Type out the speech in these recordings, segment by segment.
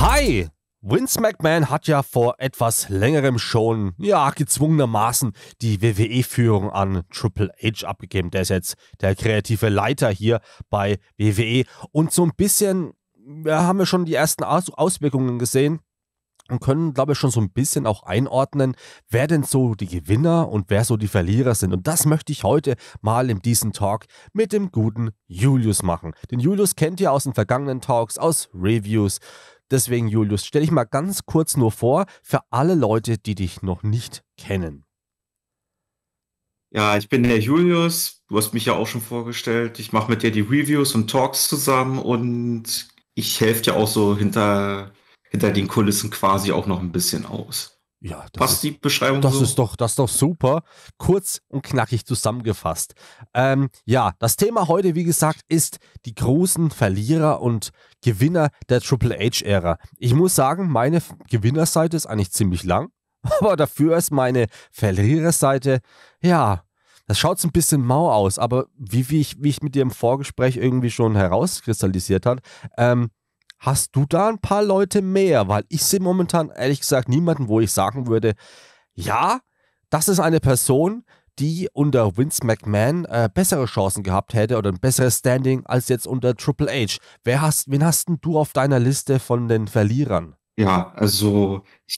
Hi! Vince McMahon hat ja vor etwas längerem schon, ja, gezwungenermaßen die WWE-Führung an Triple H abgegeben. Der ist jetzt der kreative Leiter hier bei WWE. Und so ein bisschen ja, haben wir schon die ersten Aus Auswirkungen gesehen und können, glaube ich, schon so ein bisschen auch einordnen, wer denn so die Gewinner und wer so die Verlierer sind. Und das möchte ich heute mal in diesem Talk mit dem guten Julius machen. Den Julius kennt ihr aus den vergangenen Talks, aus Reviews, Deswegen, Julius, stell dich mal ganz kurz nur vor für alle Leute, die dich noch nicht kennen. Ja, ich bin der Julius. Du hast mich ja auch schon vorgestellt. Ich mache mit dir die Reviews und Talks zusammen und ich helfe dir auch so hinter, hinter den Kulissen quasi auch noch ein bisschen aus. Ja, das Passt ist, die Beschreibung das so? ist doch, das ist doch super. Kurz und knackig zusammengefasst. Ähm, ja, das Thema heute, wie gesagt, ist die großen Verlierer und Gewinner der Triple H-Ära. Ich muss sagen, meine Gewinnerseite ist eigentlich ziemlich lang, aber dafür ist meine Verliererseite, ja, das schaut ein bisschen mau aus, aber wie, wie, ich, wie ich mit dir im Vorgespräch irgendwie schon herauskristallisiert hat, ähm, Hast du da ein paar Leute mehr? Weil ich sehe momentan ehrlich gesagt niemanden, wo ich sagen würde, ja, das ist eine Person, die unter Vince McMahon äh, bessere Chancen gehabt hätte oder ein besseres Standing als jetzt unter Triple H. Wer hast, wen hast du auf deiner Liste von den Verlierern? Ja, also ich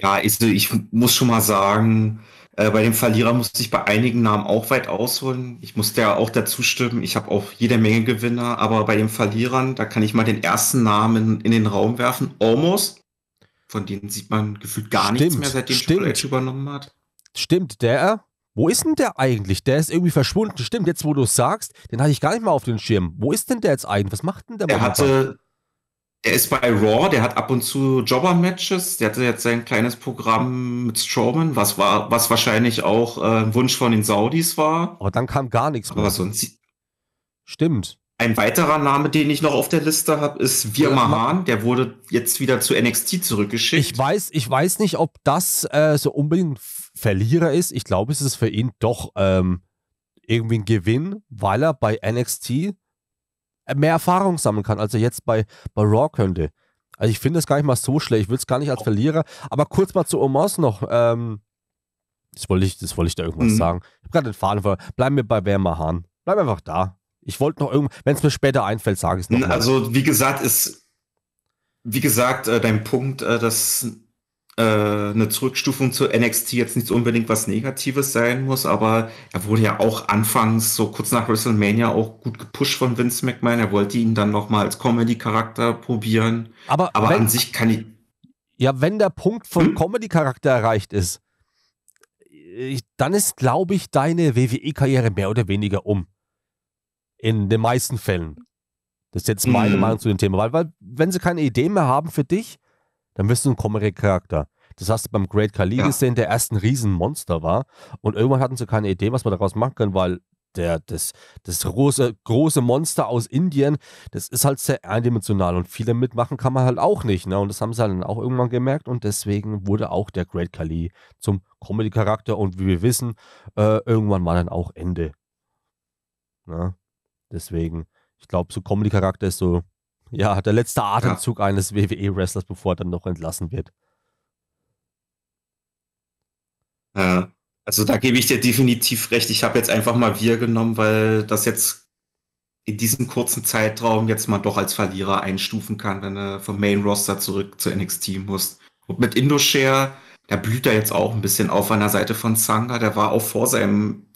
ja, ich, also ich muss schon mal sagen, äh, bei dem Verlierer musste ich bei einigen Namen auch weit ausholen. Ich musste ja auch dazu stimmen. Ich habe auch jede Menge Gewinner, aber bei den Verlierern, da kann ich mal den ersten Namen in, den Raum werfen. Almost. Von denen sieht man gefühlt gar stimmt, nichts mehr, seitdem Triple H übernommen hat. Stimmt, der wo ist denn der eigentlich? Der ist irgendwie verschwunden. Stimmt, jetzt wo du es sagst, den hatte ich gar nicht mal auf dem Schirm. Wo ist denn der jetzt eigentlich? Was macht denn der? Der hatte, der ist bei Raw, der hat ab und zu Jobber-Matches. Der hatte jetzt sein kleines Programm mit Strowman, was, war, was wahrscheinlich auch äh, ein Wunsch von den Saudis war. Aber dann kam gar nichts mehr. Aber sonst. Stimmt. Ein weiterer Name, den ich noch auf der Liste habe, ist Wir Mahan. Der wurde jetzt wieder zu NXT zurückgeschickt. Ich weiß, ich weiß nicht, ob das äh, so unbedingt Verlierer ist. Ich glaube, es ist für ihn doch ähm, irgendwie ein Gewinn, weil er bei NXT mehr Erfahrung sammeln kann, als er jetzt bei, bei Raw könnte. Also ich finde das gar nicht mal so schlecht. Ich will es gar nicht als Verlierer. Aber kurz mal zu Omos noch. Ähm, das wollte ich, das ich da irgendwas mhm. sagen. Ich habe gerade den Faden vor. Bleib mir bei Wermahan. Bleib einfach da. Ich wollte noch irgendwas, wenn es mir später einfällt, sage ich es noch. Also, wie gesagt, ist, wie gesagt, äh, dein Punkt, äh, dass äh, eine Zurückstufung zu NXT jetzt nicht unbedingt was Negatives sein muss, aber er wurde ja auch anfangs, so kurz nach WrestleMania, auch gut gepusht von Vince McMahon. Er wollte ihn dann nochmal als Comedy-Charakter probieren. Aber, aber wenn, an sich kann ich. Ja, wenn der Punkt von hm? Comedy-Charakter erreicht ist, äh, dann ist, glaube ich, deine WWE-Karriere mehr oder weniger um. In den meisten Fällen. Das ist jetzt meine mhm. Meinung zu dem Thema. Weil, weil, wenn sie keine Idee mehr haben für dich, dann wirst du ein comedy charakter Das hast du beim Great Khali ja. gesehen, der erst ein Riesenmonster war. Und irgendwann hatten sie keine Idee, was man daraus machen können, weil der, das, das große, große Monster aus Indien, das ist halt sehr eindimensional und viele mitmachen kann man halt auch nicht. Ne? Und das haben sie dann auch irgendwann gemerkt und deswegen wurde auch der Great Khali zum Comedy-Charakter und wie wir wissen, äh, irgendwann war dann auch Ende. Ne? Deswegen, ich glaube, so Comedy-Charakter ist so ja, der letzte Atemzug ja. eines WWE-Wrestlers, bevor er dann noch entlassen wird. Ja, äh, also da gebe ich dir definitiv recht. Ich habe jetzt einfach mal wir genommen, weil das jetzt in diesem kurzen Zeitraum jetzt mal doch als Verlierer einstufen kann, wenn er vom Main Roster zurück zu NXT muss. Und mit Indoshare, da blüht er jetzt auch ein bisschen auf an der Seite von Sangha. Der war auch vor seinem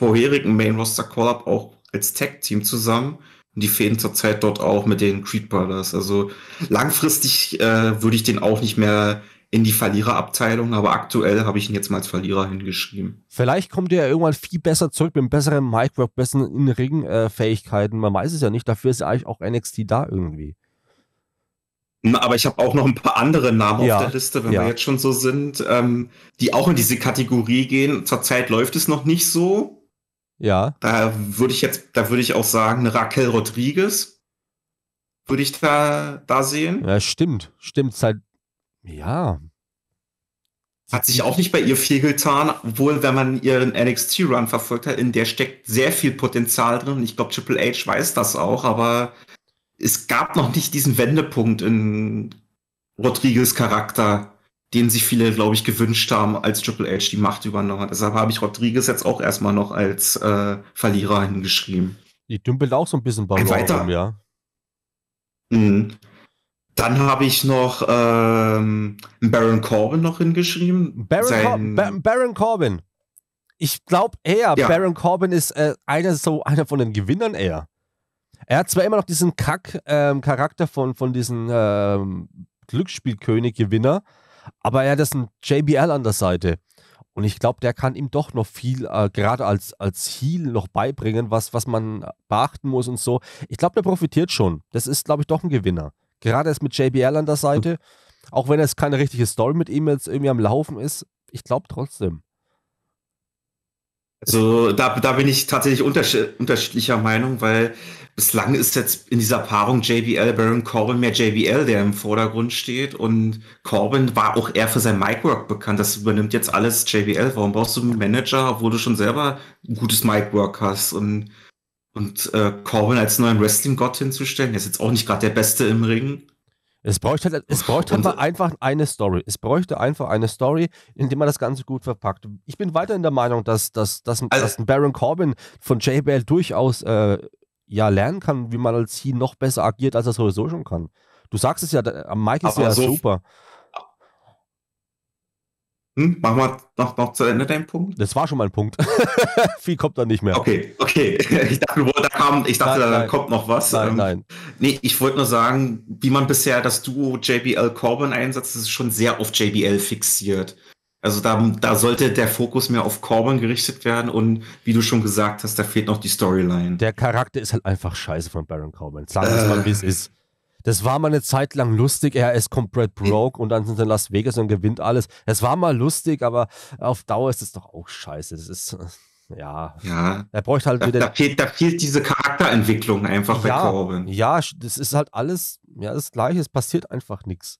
vorherigen Main Roster Call-Up auch als Tag Team zusammen. Und die fehlen zurzeit dort auch mit den Creed Brothers. Also langfristig äh, würde ich den auch nicht mehr in die Verliererabteilung, aber aktuell habe ich ihn jetzt mal als Verlierer hingeschrieben. Vielleicht kommt er ja irgendwann viel besser zurück mit besseren Micwork, besseren In-Ring-Fähigkeiten. Äh, Man weiß es ja nicht, dafür ist ja eigentlich auch NXT da irgendwie. aber ich habe auch noch ein paar andere Namen ja, auf der Liste, wenn ja. wir jetzt schon so sind, ähm, die auch in diese Kategorie gehen. Zurzeit läuft es noch nicht so, ja. Da würde ich jetzt, da würde ich auch sagen, Raquel Rodriguez würde ich da, da sehen. Ja, stimmt. Stimmt. Seit, halt, ja. Hat sich auch nicht bei ihr viel getan, obwohl, wenn man ihren NXT-Run verfolgt hat, in der steckt sehr viel Potenzial drin. Ich glaube, Triple H weiß das auch, aber es gab noch nicht diesen Wendepunkt in Rodriguez Charakter den sich viele, glaube ich, gewünscht haben, als Triple H die Macht übernommen hat. Deshalb habe ich Rodriguez jetzt auch erstmal noch als äh, Verlierer hingeschrieben. Die dümpelt auch so ein bisschen bei ein Rum, ja. Mhm. Dann habe ich noch ähm, Baron Corbin noch hingeschrieben. Baron, Sein... Cor ba Baron Corbin. Ich glaube eher, ja. Baron Corbin ist äh, einer, so einer von den Gewinnern eher. Er hat zwar immer noch diesen Kack-Charakter ähm, von, von diesem ähm, Glücksspielkönig-Gewinner, aber er hat jetzt einen JBL an der Seite. Und ich glaube, der kann ihm doch noch viel, äh, gerade als, als Heal, noch beibringen, was, was man beachten muss und so. Ich glaube, der profitiert schon. Das ist, glaube ich, doch ein Gewinner. Gerade erst mit JBL an der Seite, auch wenn es keine richtige Story mit ihm jetzt irgendwie am Laufen ist, ich glaube trotzdem. Also da, da bin ich tatsächlich unterschiedlicher Meinung, weil bislang ist jetzt in dieser Paarung JBL, Baron Corbin mehr JBL, der im Vordergrund steht. Und Corbin war auch eher für sein Micwork bekannt. Das übernimmt jetzt alles JBL. Warum brauchst du einen Manager, obwohl du schon selber ein gutes Micwork hast? Und, und äh, Corbin als neuen Wrestling-Gott hinzustellen, der ist jetzt auch nicht gerade der Beste im Ring. Es bräuchte, halt, es bräuchte halt einfach eine Story. Es bräuchte einfach eine Story, in der man das Ganze gut verpackt. Ich bin weiterhin der Meinung, dass, dass, dass, also, dass ein Baron Corbin von JBL durchaus äh, ja lernen kann, wie man als He noch besser agiert, als er sowieso schon kann. Du sagst es ja, Mike ist aber ja so super. Hm, mach mal noch, noch zu Ende deinen Punkt. Das war schon mein Punkt. Viel kommt da nicht mehr. Okay, okay. Ich dachte, da, kam, ich dachte nein, da nein. kommt noch was. Nein, ähm, nein. Nee, ich wollte nur sagen, wie man bisher das Duo JBL Corbin einsetzt, das ist schon sehr auf JBL fixiert. Also da, da sollte der Fokus mehr auf Corbin gerichtet werden und wie du schon gesagt hast, da fehlt noch die Storyline. Der Charakter ist halt einfach scheiße von Baron Corbin. Sag es äh. mal, wie es ist. Das war mal eine Zeit lang lustig. Er ist komplett broke und dann sind in Las Vegas und gewinnt alles. Es war mal lustig, aber auf Dauer ist es doch auch scheiße. Das ist ja. ja. Er bräuchte halt da, wieder. Da fehlt, da fehlt diese Charakterentwicklung einfach ja, bei Corbin. Ja, das ist halt alles, ja, das Gleiche. Es passiert einfach nichts.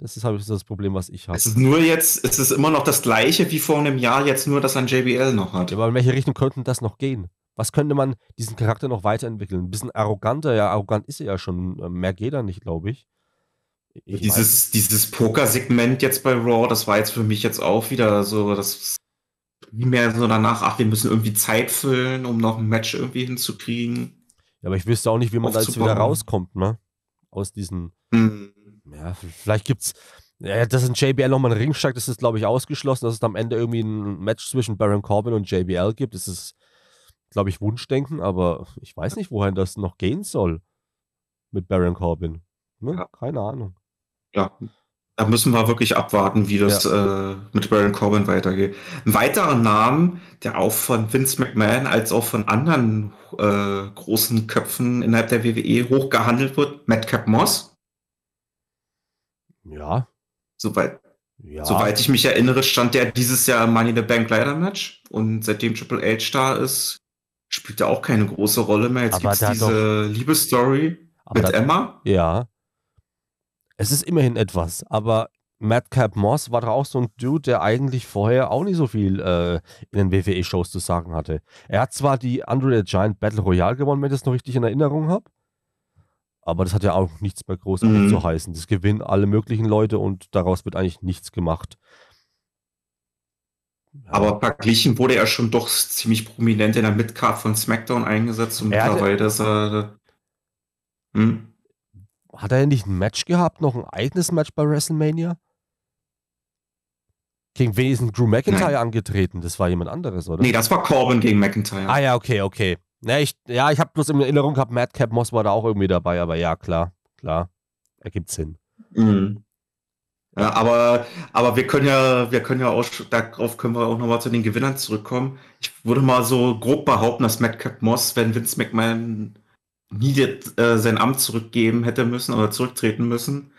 Das ist halt das Problem, was ich habe. Es ist nur jetzt, es ist immer noch das gleiche wie vor einem Jahr, jetzt nur, dass er ein JBL noch hat. Ja, aber in welche Richtung könnte das noch gehen? Was könnte man diesen Charakter noch weiterentwickeln? Ein bisschen arroganter, ja, arrogant ist er ja schon. Mehr geht er nicht, glaube ich. ich. dieses dieses Poker-Segment jetzt bei Raw, das war jetzt für mich jetzt auch wieder so, das wie mehr so danach, ach, wir müssen irgendwie Zeit füllen, um noch ein Match irgendwie hinzukriegen. Ja, aber ich wüsste auch nicht, wie man da jetzt wieder rauskommt, ne? Aus diesen. Mhm ja, vielleicht gibt's. Ja, dass ein JBL nochmal einen Ring steigt, das ist, glaube ich, ausgeschlossen. Dass es am Ende irgendwie ein Match zwischen Baron Corbin und JBL gibt, das ist, glaube ich, Wunschdenken, aber ich weiß nicht, wohin das noch gehen soll mit Baron Corbin. Ne? Ja. Keine Ahnung. Ja, da müssen wir wirklich abwarten, wie das ja. äh, mit Baron Corbin weitergeht. Ein weiterer Name, der auch von Vince McMahon als auch von anderen äh, großen Köpfen innerhalb der WWE hochgehandelt wird, Madcap Moss. Ja. Soweit, ja. soweit ich mich erinnere, stand der dieses Jahr im Money in the Bank Leider Match. Und seitdem Triple H da ist, spielt er auch keine große Rolle mehr. Jetzt gibt es diese Liebesstory mit da, Emma. Ja. Es ist immerhin etwas, aber Madcap Moss war da auch so ein Dude, der eigentlich vorher auch nicht so viel äh, in den WWE-Shows zu sagen hatte. Er hat zwar die Andre the Giant Battle Royale gewonnen, wenn ich das noch richtig in Erinnerung habe. Aber das hat ja auch nichts mehr groß mhm. zu heißen. Das gewinnen alle möglichen Leute und daraus wird eigentlich nichts gemacht. Ja. Aber verglichen wurde er schon doch ziemlich prominent in der Midcard von SmackDown eingesetzt und mittlerweile ist er. Hm? Hat er ja nicht ein Match gehabt, noch ein eigenes Match bei WrestleMania? Gegen wen ist denn Drew McIntyre Nein. angetreten? Das war jemand anderes, oder? Nee, das war Corbin gegen McIntyre. Ah ja, okay, okay. Ne, ich, ja, ich habe bloß in Erinnerung gehabt, Madcap Moss war da auch irgendwie dabei, aber ja, klar, klar, ergibt Sinn. Mhm. Ja, aber, aber wir können ja, wir können ja auch, darauf können wir auch nochmal zu den Gewinnern zurückkommen. Ich würde mal so grob behaupten, dass Madcap Moss, wenn Vince McMahon nie äh, sein Amt zurückgeben hätte müssen oder zurücktreten müssen,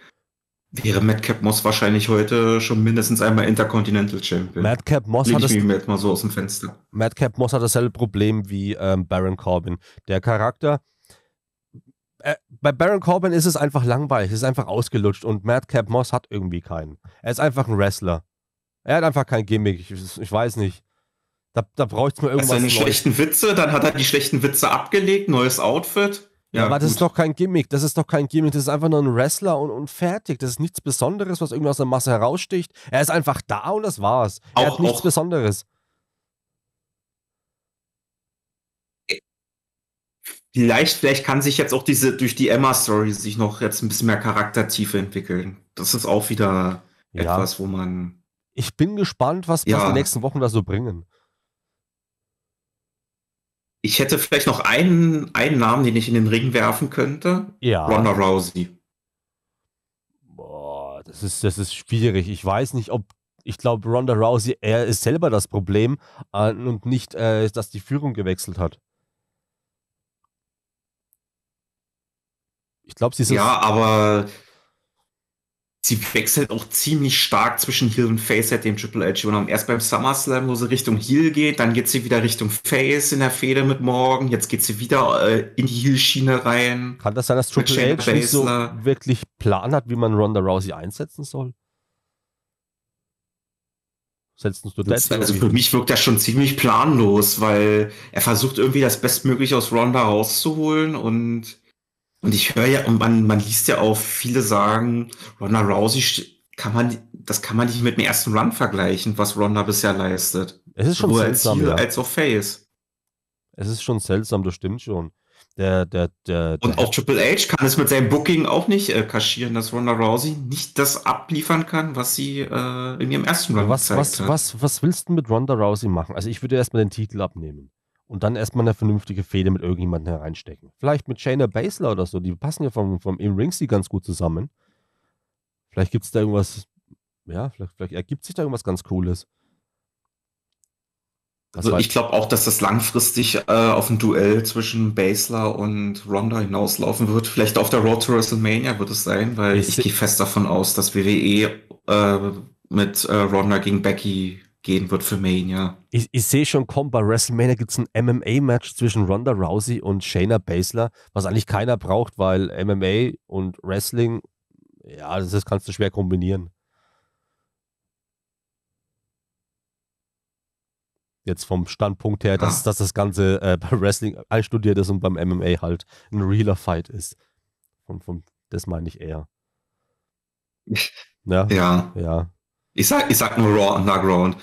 Wäre Madcap Moss wahrscheinlich heute schon mindestens einmal Intercontinental Champion. Madcap Moss Leg hat das, mir jetzt mal so aus dem Fenster. Madcap Moss hat dasselbe Problem wie ähm, Baron Corbin. Der Charakter. Äh, bei Baron Corbin ist es einfach langweilig, es ist einfach ausgelutscht und Madcap Moss hat irgendwie keinen. Er ist einfach ein Wrestler. Er hat einfach kein Gimmick, ich, ich weiß nicht. Da, da bräuchte es mir irgendwas. Seine schlechten Witze, dann hat er die schlechten Witze abgelegt, neues Outfit. Ja, aber gut. das ist doch kein Gimmick. Das ist doch kein Gimmick. Das ist einfach nur ein Wrestler und, und fertig. Das ist nichts Besonderes, was irgendwie aus der Masse heraussticht. Er ist einfach da und das war's. er auch, hat nichts auch. Besonderes. Vielleicht, vielleicht kann sich jetzt auch diese durch die Emma-Story sich noch jetzt ein bisschen mehr Charaktertiefe entwickeln. Das ist auch wieder ja. etwas, wo man. Ich bin gespannt, was, ja. was die nächsten Wochen da so bringen. Ich hätte vielleicht noch einen, einen Namen, den ich in den Ring werfen könnte. Ja. Ronda Rousey. Boah, das ist, das ist schwierig. Ich weiß nicht, ob. Ich glaube, Ronda Rousey, er ist selber das Problem äh, und nicht, äh, dass die Führung gewechselt hat. Ich glaube, sie ist. Ja, aber sie wechselt auch ziemlich stark zwischen Heal und Face, seit dem Triple H übernommen. Erst beim SummerSlam, wo sie Richtung Heal geht, dann geht sie wieder Richtung Face in der Fehde mit Morgen, jetzt geht sie wieder äh, in die heal schiene rein. Kann das sein, dass Triple H nicht so wirklich Plan hat, wie man Ronda Rousey einsetzen soll? Setzen du das? Also für mich wirkt das schon ziemlich planlos, weil er versucht irgendwie das Bestmögliche aus Ronda rauszuholen und und ich höre ja, und man, man liest ja auch, viele sagen, Ronda Rousey kann man, das kann man nicht mit dem ersten Run vergleichen, was Ronda bisher leistet. Es ist schon Sowohl seltsam. Als, Heel, ja. als auch Face. Es ist schon seltsam, das stimmt schon. Der, der, der, und auch Triple H kann es mit seinem Booking auch nicht äh, kaschieren, dass Ronda Rousey nicht das abliefern kann, was sie äh, in ihrem ersten Run was, was, hat. Was, was willst du mit Ronda Rousey machen? Also ich würde erstmal den Titel abnehmen und dann erstmal eine vernünftige Fehde mit irgendjemandem hereinstecken. Vielleicht mit Shayna Baszler oder so, die passen ja vom, vom im ring ganz gut zusammen. Vielleicht gibt es da irgendwas, ja, vielleicht, vielleicht, ergibt sich da irgendwas ganz Cooles. Das also ich glaube auch, dass das langfristig äh, auf ein Duell zwischen Basler und Ronda hinauslaufen wird. Vielleicht auf der Road to WrestleMania wird es sein, weil ich, ich gehe fest davon aus, dass WWE äh, mit äh, Ronda gegen Becky gehen wird für Mania. Ich, ich sehe schon komm, bei WrestleMania gibt es ein MMA-Match zwischen Ronda Rousey und Shayna Baszler, was eigentlich keiner braucht, weil MMA und Wrestling, ja, das, das kannst du schwer kombinieren. Jetzt vom Standpunkt her, dass, ah. dass das Ganze äh, beim Wrestling einstudiert ist und beim MMA halt ein realer Fight ist. Und vom, das meine ich eher. Ja. Ja. ja. Ich sag, ich sag nur Raw Underground.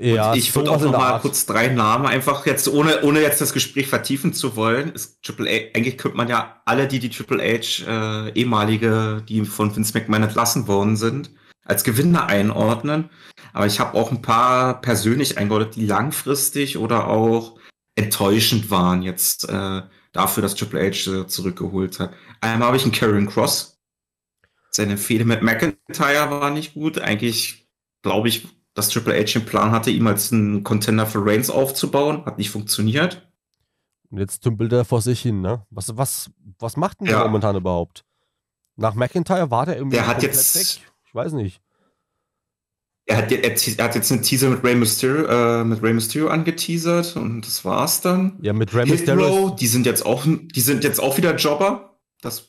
Ja, und ich würde auch nochmal kurz drei Namen einfach jetzt, ohne, ohne jetzt das Gespräch vertiefen zu wollen, ist Triple H, eigentlich könnte man ja alle, die die Triple H äh, ehemalige, die von Vince McMahon entlassen worden sind, als Gewinner einordnen. Aber ich habe auch ein paar persönlich eingeordnet, die langfristig oder auch enttäuschend waren jetzt äh, dafür, dass Triple H äh, zurückgeholt hat. Einmal habe ich einen Karen Cross. Seine Fehde mit McIntyre war nicht gut. Eigentlich glaube ich, dass Triple H den Plan hatte, ihm als einen Contender für Reigns aufzubauen. Hat nicht funktioniert. Und jetzt tümpelt er vor sich hin, ne? Was, was, was macht denn ja. der momentan überhaupt? Nach McIntyre war der irgendwie. Der hat jetzt. Weg? Ich weiß nicht. Er hat, er, er hat, jetzt einen Teaser mit Rey Mysterio, äh, mit Rey Mysterio angeteasert und das war's dann. Ja, mit Rey Mysterio. Die sind jetzt auch, die sind jetzt auch wieder Jobber. Das.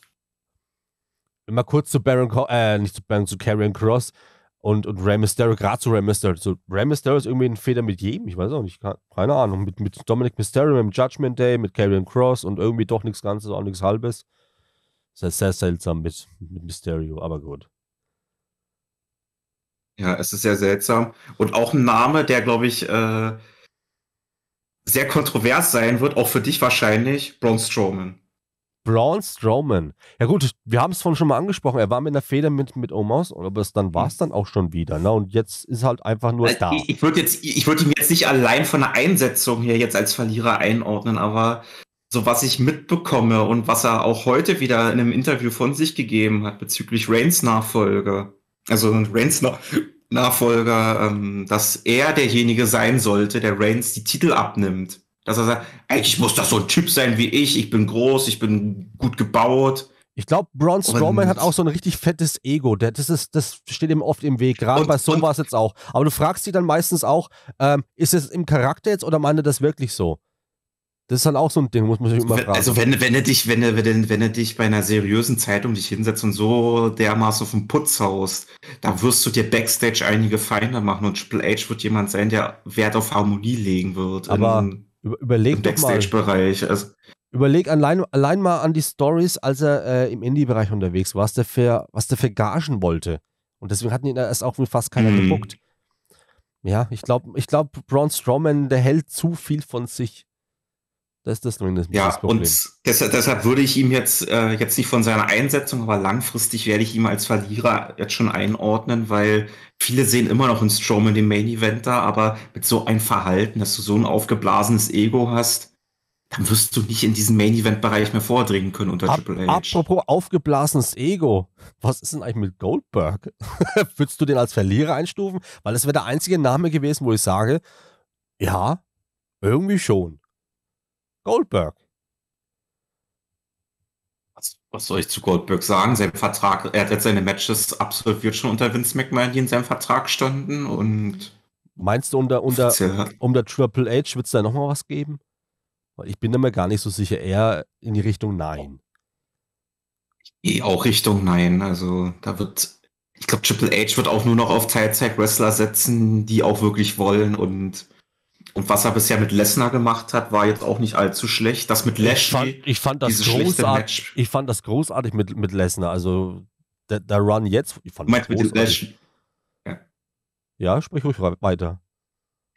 Mal kurz zu Baron, äh, nicht zu Baron, zu Karrion Cross. Und, und Rey Mysterio, gerade zu Rey Mysterio. So, Rey Mysterio ist irgendwie ein Feder mit jedem, ich weiß auch nicht, keine Ahnung. Mit, mit Dominic Mysterio, mit Judgment Day, mit Karrion Cross und irgendwie doch nichts Ganzes, auch nichts Halbes. Das sehr seltsam mit, mit Mysterio, aber gut. Ja, es ist sehr seltsam. Und auch ein Name, der, glaube ich, äh, sehr kontrovers sein wird, auch für dich wahrscheinlich, Braun Strowman. Braun Strowman. Ja gut, wir haben es vorhin schon mal angesprochen. Er war mit einer Feder mit, mit Omos, aber es, dann war es mhm. dann auch schon wieder. Ne? Und jetzt ist halt einfach nur also da. Ich, ich würde würd ihn jetzt nicht allein von der Einsetzung hier jetzt als Verlierer einordnen, aber so was ich mitbekomme und was er auch heute wieder in einem Interview von sich gegeben hat bezüglich Reigns Nachfolge, also Reigns Nachfolger, ähm, dass er derjenige sein sollte, der Reigns die Titel abnimmt. Dass er sagt, eigentlich muss das so ein Typ sein wie ich, ich bin groß, ich bin gut gebaut. Ich glaube, Braun Strowman und, hat auch so ein richtig fettes Ego. Das, ist, das steht ihm oft im Weg. Gerade bei so war es jetzt auch. Aber du fragst dich dann meistens auch, ähm, ist es im Charakter jetzt oder meint er das wirklich so? Das ist dann auch so ein Ding, muss man sich immer fragen. Also wenn, wenn er dich, wenn er, wenn, wenn er dich bei einer seriösen Zeitung dich hinsetzt und so dermaßen auf den Putz haust, dann wirst du dir Backstage einige Feinde machen und Triple H wird jemand sein, der Wert auf Harmonie legen wird. Aber in, über, überleg doch mal. Backstage-Bereich. Also. Überleg allein, allein mal an die Stories, als er äh, im Indie-Bereich unterwegs war, was der, für, was der für Gagen wollte. Und deswegen hat ihn erst auch fast keiner mhm. geguckt. Ja, ich glaube, ich glaub, Braun Strowman, der hält zu viel von sich. Das ist das, zumindest ja, das Problem. Und deshalb, deshalb, würde ich ihm jetzt, äh, jetzt nicht von seiner Einsetzung, aber langfristig werde ich ihn als Verlierer jetzt schon einordnen, weil viele sehen immer noch einen in dem Main Event da, aber mit so einem Verhalten, dass du so ein aufgeblasenes Ego hast, dann wirst du nicht in diesen Main Event Bereich mehr vordringen können unter Ab, Triple H. Apropos aufgeblasenes Ego, was ist denn eigentlich mit Goldberg? Würdest du den als Verlierer einstufen? Weil das wäre der einzige Name gewesen, wo ich sage, ja, irgendwie schon. Goldberg. Was, was, soll ich zu Goldberg sagen? Sein Vertrag, er hat jetzt seine Matches absolviert schon unter Vince McMahon, die in seinem Vertrag standen und. Meinst du, unter, unter, unter Triple H wird es da nochmal was geben? Ich bin da mir gar nicht so sicher. Eher in die Richtung Nein. Eh auch Richtung Nein. Also da wird, ich glaube, Triple H wird auch nur noch auf Teilzeit-Wrestler setzen, die auch wirklich wollen und und was er bisher mit Lesnar gemacht hat, war jetzt auch nicht allzu schlecht. Das mit Lashley, ich fand, ich fand das großartig. Ich fand das großartig mit, mit Lesnar. Also der, der Run jetzt, ich fand Meint das großartig. Ja. ja, sprich ruhig weiter.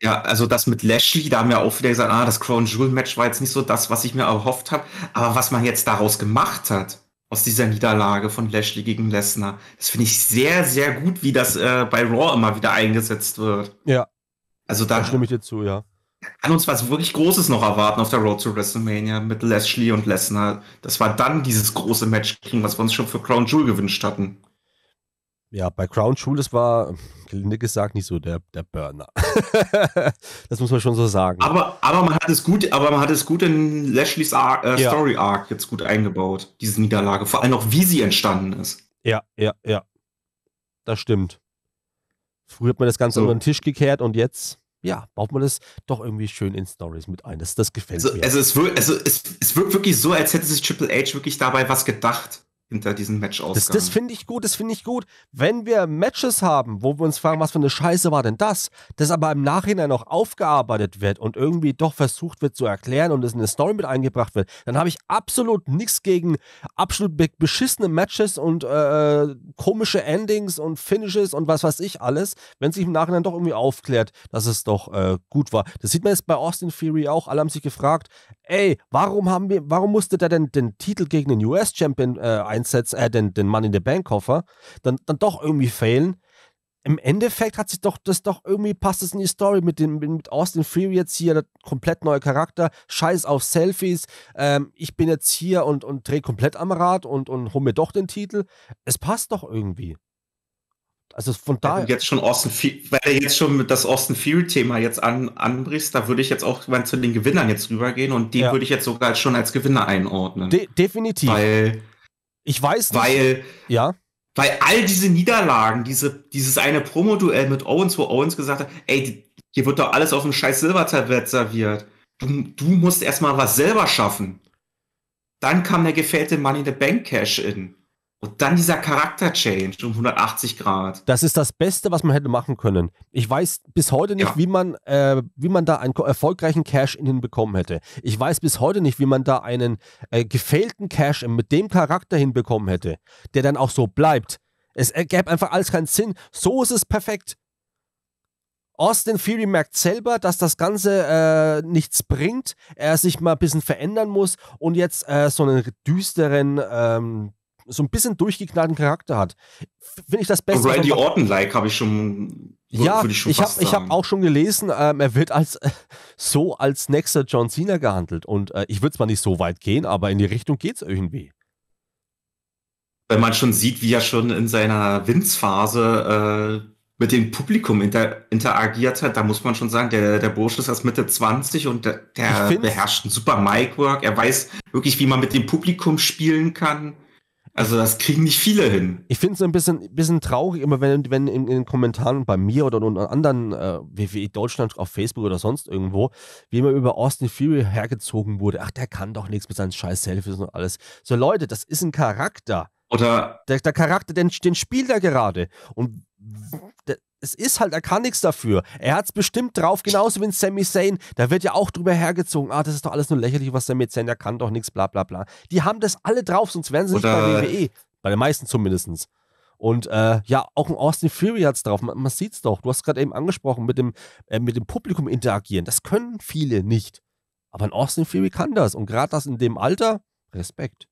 Ja, also das mit Lashley, da haben wir auch wieder gesagt, ah, das Crown Jewel Match war jetzt nicht so das, was ich mir erhofft habe. Aber was man jetzt daraus gemacht hat, aus dieser Niederlage von Lashley gegen Lesnar, das finde ich sehr, sehr gut, wie das äh, bei Raw immer wieder eingesetzt wird. Ja. Also da, da stimme ich dir zu, ja kann uns was wirklich Großes noch erwarten auf der Road to WrestleMania mit Lashley und Lesnar. Das war dann dieses große Match kriegen, was wir uns schon für Crown Jewel gewünscht hatten. Ja, bei Crown Jewel, das war, gelinde gesagt, nicht so der, der Burner. das muss man schon so sagen. Aber, aber man hat es gut, aber man hat es gut in Lashleys Ar äh, ja. Story Arc jetzt gut eingebaut, diese Niederlage. Vor allem auch, wie sie entstanden ist. Ja, ja, ja. Das stimmt. Früher hat man das Ganze so. unter den Tisch gekehrt und jetzt ja, baut man das doch irgendwie schön in Stories mit ein. Das, das gefällt also, mir. Also es, wirkt, also es, es wirkt wirklich so, als hätte sich Triple H wirklich dabei was gedacht hinter diesem Match aus. Das, das finde ich gut, das finde ich gut. Wenn wir Matches haben, wo wir uns fragen, was für eine Scheiße war denn das, das aber im Nachhinein noch aufgearbeitet wird und irgendwie doch versucht wird zu erklären und es in eine Story mit eingebracht wird, dann habe ich absolut nichts gegen absolut be beschissene Matches und äh, komische Endings und Finishes und was weiß ich alles, wenn sich im Nachhinein doch irgendwie aufklärt, dass es doch äh, gut war. Das sieht man jetzt bei Austin Theory auch. Alle haben sich gefragt, ey, warum haben wir, warum musste der denn den Titel gegen den US-Champion äh, einsetzt, äh, den, den Mann in der Bankkoffer, dann, dann doch irgendwie fehlen. Im Endeffekt hat sich doch das doch irgendwie passt es in die Story mit dem mit Austin Fury jetzt hier komplett neuer Charakter, Scheiß auf Selfies, ähm, ich bin jetzt hier und und drehe komplett am Rad und und hol mir doch den Titel. Es passt doch irgendwie. Also von daher. Jetzt schon Austin, weil du jetzt schon das Austin Fury-Thema jetzt an, anbrichst, da würde ich jetzt auch mal zu den Gewinnern jetzt rübergehen und die ja. würde ich jetzt sogar schon als Gewinner einordnen. De definitiv. Weil ich weiß nicht. Weil, ja. weil all diese Niederlagen, diese, dieses eine Promoduell mit Owens, wo Owens gesagt hat, ey, hier wird doch alles auf dem scheiß Silbertablett serviert. Du, du musst erstmal was selber schaffen. Dann kam der gefällte Money in the Bank Cash in. Und dann dieser Charakter-Change um 180 Grad. Das ist das Beste, was man hätte machen können. Ich weiß bis heute nicht, ja. wie, man, äh, wie man da einen erfolgreichen Cash-In hinbekommen hätte. Ich weiß bis heute nicht, wie man da einen äh, gefehlten Cash-In mit dem Charakter hinbekommen hätte, der dann auch so bleibt. Es ergäbe einfach alles keinen Sinn. So ist es perfekt. Austin Fury merkt selber, dass das Ganze äh, nichts bringt, er sich mal ein bisschen verändern muss und jetzt äh, so einen düsteren ähm, so ein bisschen durchgeknallten Charakter hat. Finde ich das Beste. Randy Orton-like habe ich schon. Ja, ich, schon ich habe hab auch schon gelesen, ähm, er wird als äh, so als nächster John Cena gehandelt. Und äh, ich würde zwar nicht so weit gehen, aber in die Richtung geht es irgendwie. Wenn man schon sieht, wie er schon in seiner Winzphase äh, mit dem Publikum inter, interagiert hat, da muss man schon sagen, der, der Bursch ist erst Mitte 20 und der, der beherrscht einen super Micwork. Er weiß wirklich, wie man mit dem Publikum spielen kann. Also das kriegen nicht viele hin. Ich finde es ein bisschen, bisschen traurig, immer wenn, wenn in, in den Kommentaren bei mir oder unter anderen äh, WWE Deutschland auf Facebook oder sonst irgendwo, wie immer über Austin Fury hergezogen wurde. Ach, der kann doch nichts mit seinen scheiß Selfies und alles. So Leute, das ist ein Charakter. Oder der, der Charakter, den, den spielt er gerade. Und der, es ist halt, er kann nichts dafür. Er hat es bestimmt drauf, genauso wie ein Sami Zayn. Da wird ja auch drüber hergezogen. Ah, das ist doch alles nur lächerlich, was Sammy Zayn, der kann doch nichts, bla bla bla. Die haben das alle drauf, sonst wären sie Oder nicht bei WWE. Bei den meisten zumindest. Und äh, ja, auch ein Austin Fury hat es drauf. Man, man sieht es doch. Du hast gerade eben angesprochen, mit dem, äh, mit dem Publikum interagieren. Das können viele nicht. Aber ein Austin Fury kann das. Und gerade das in dem Alter, Respekt.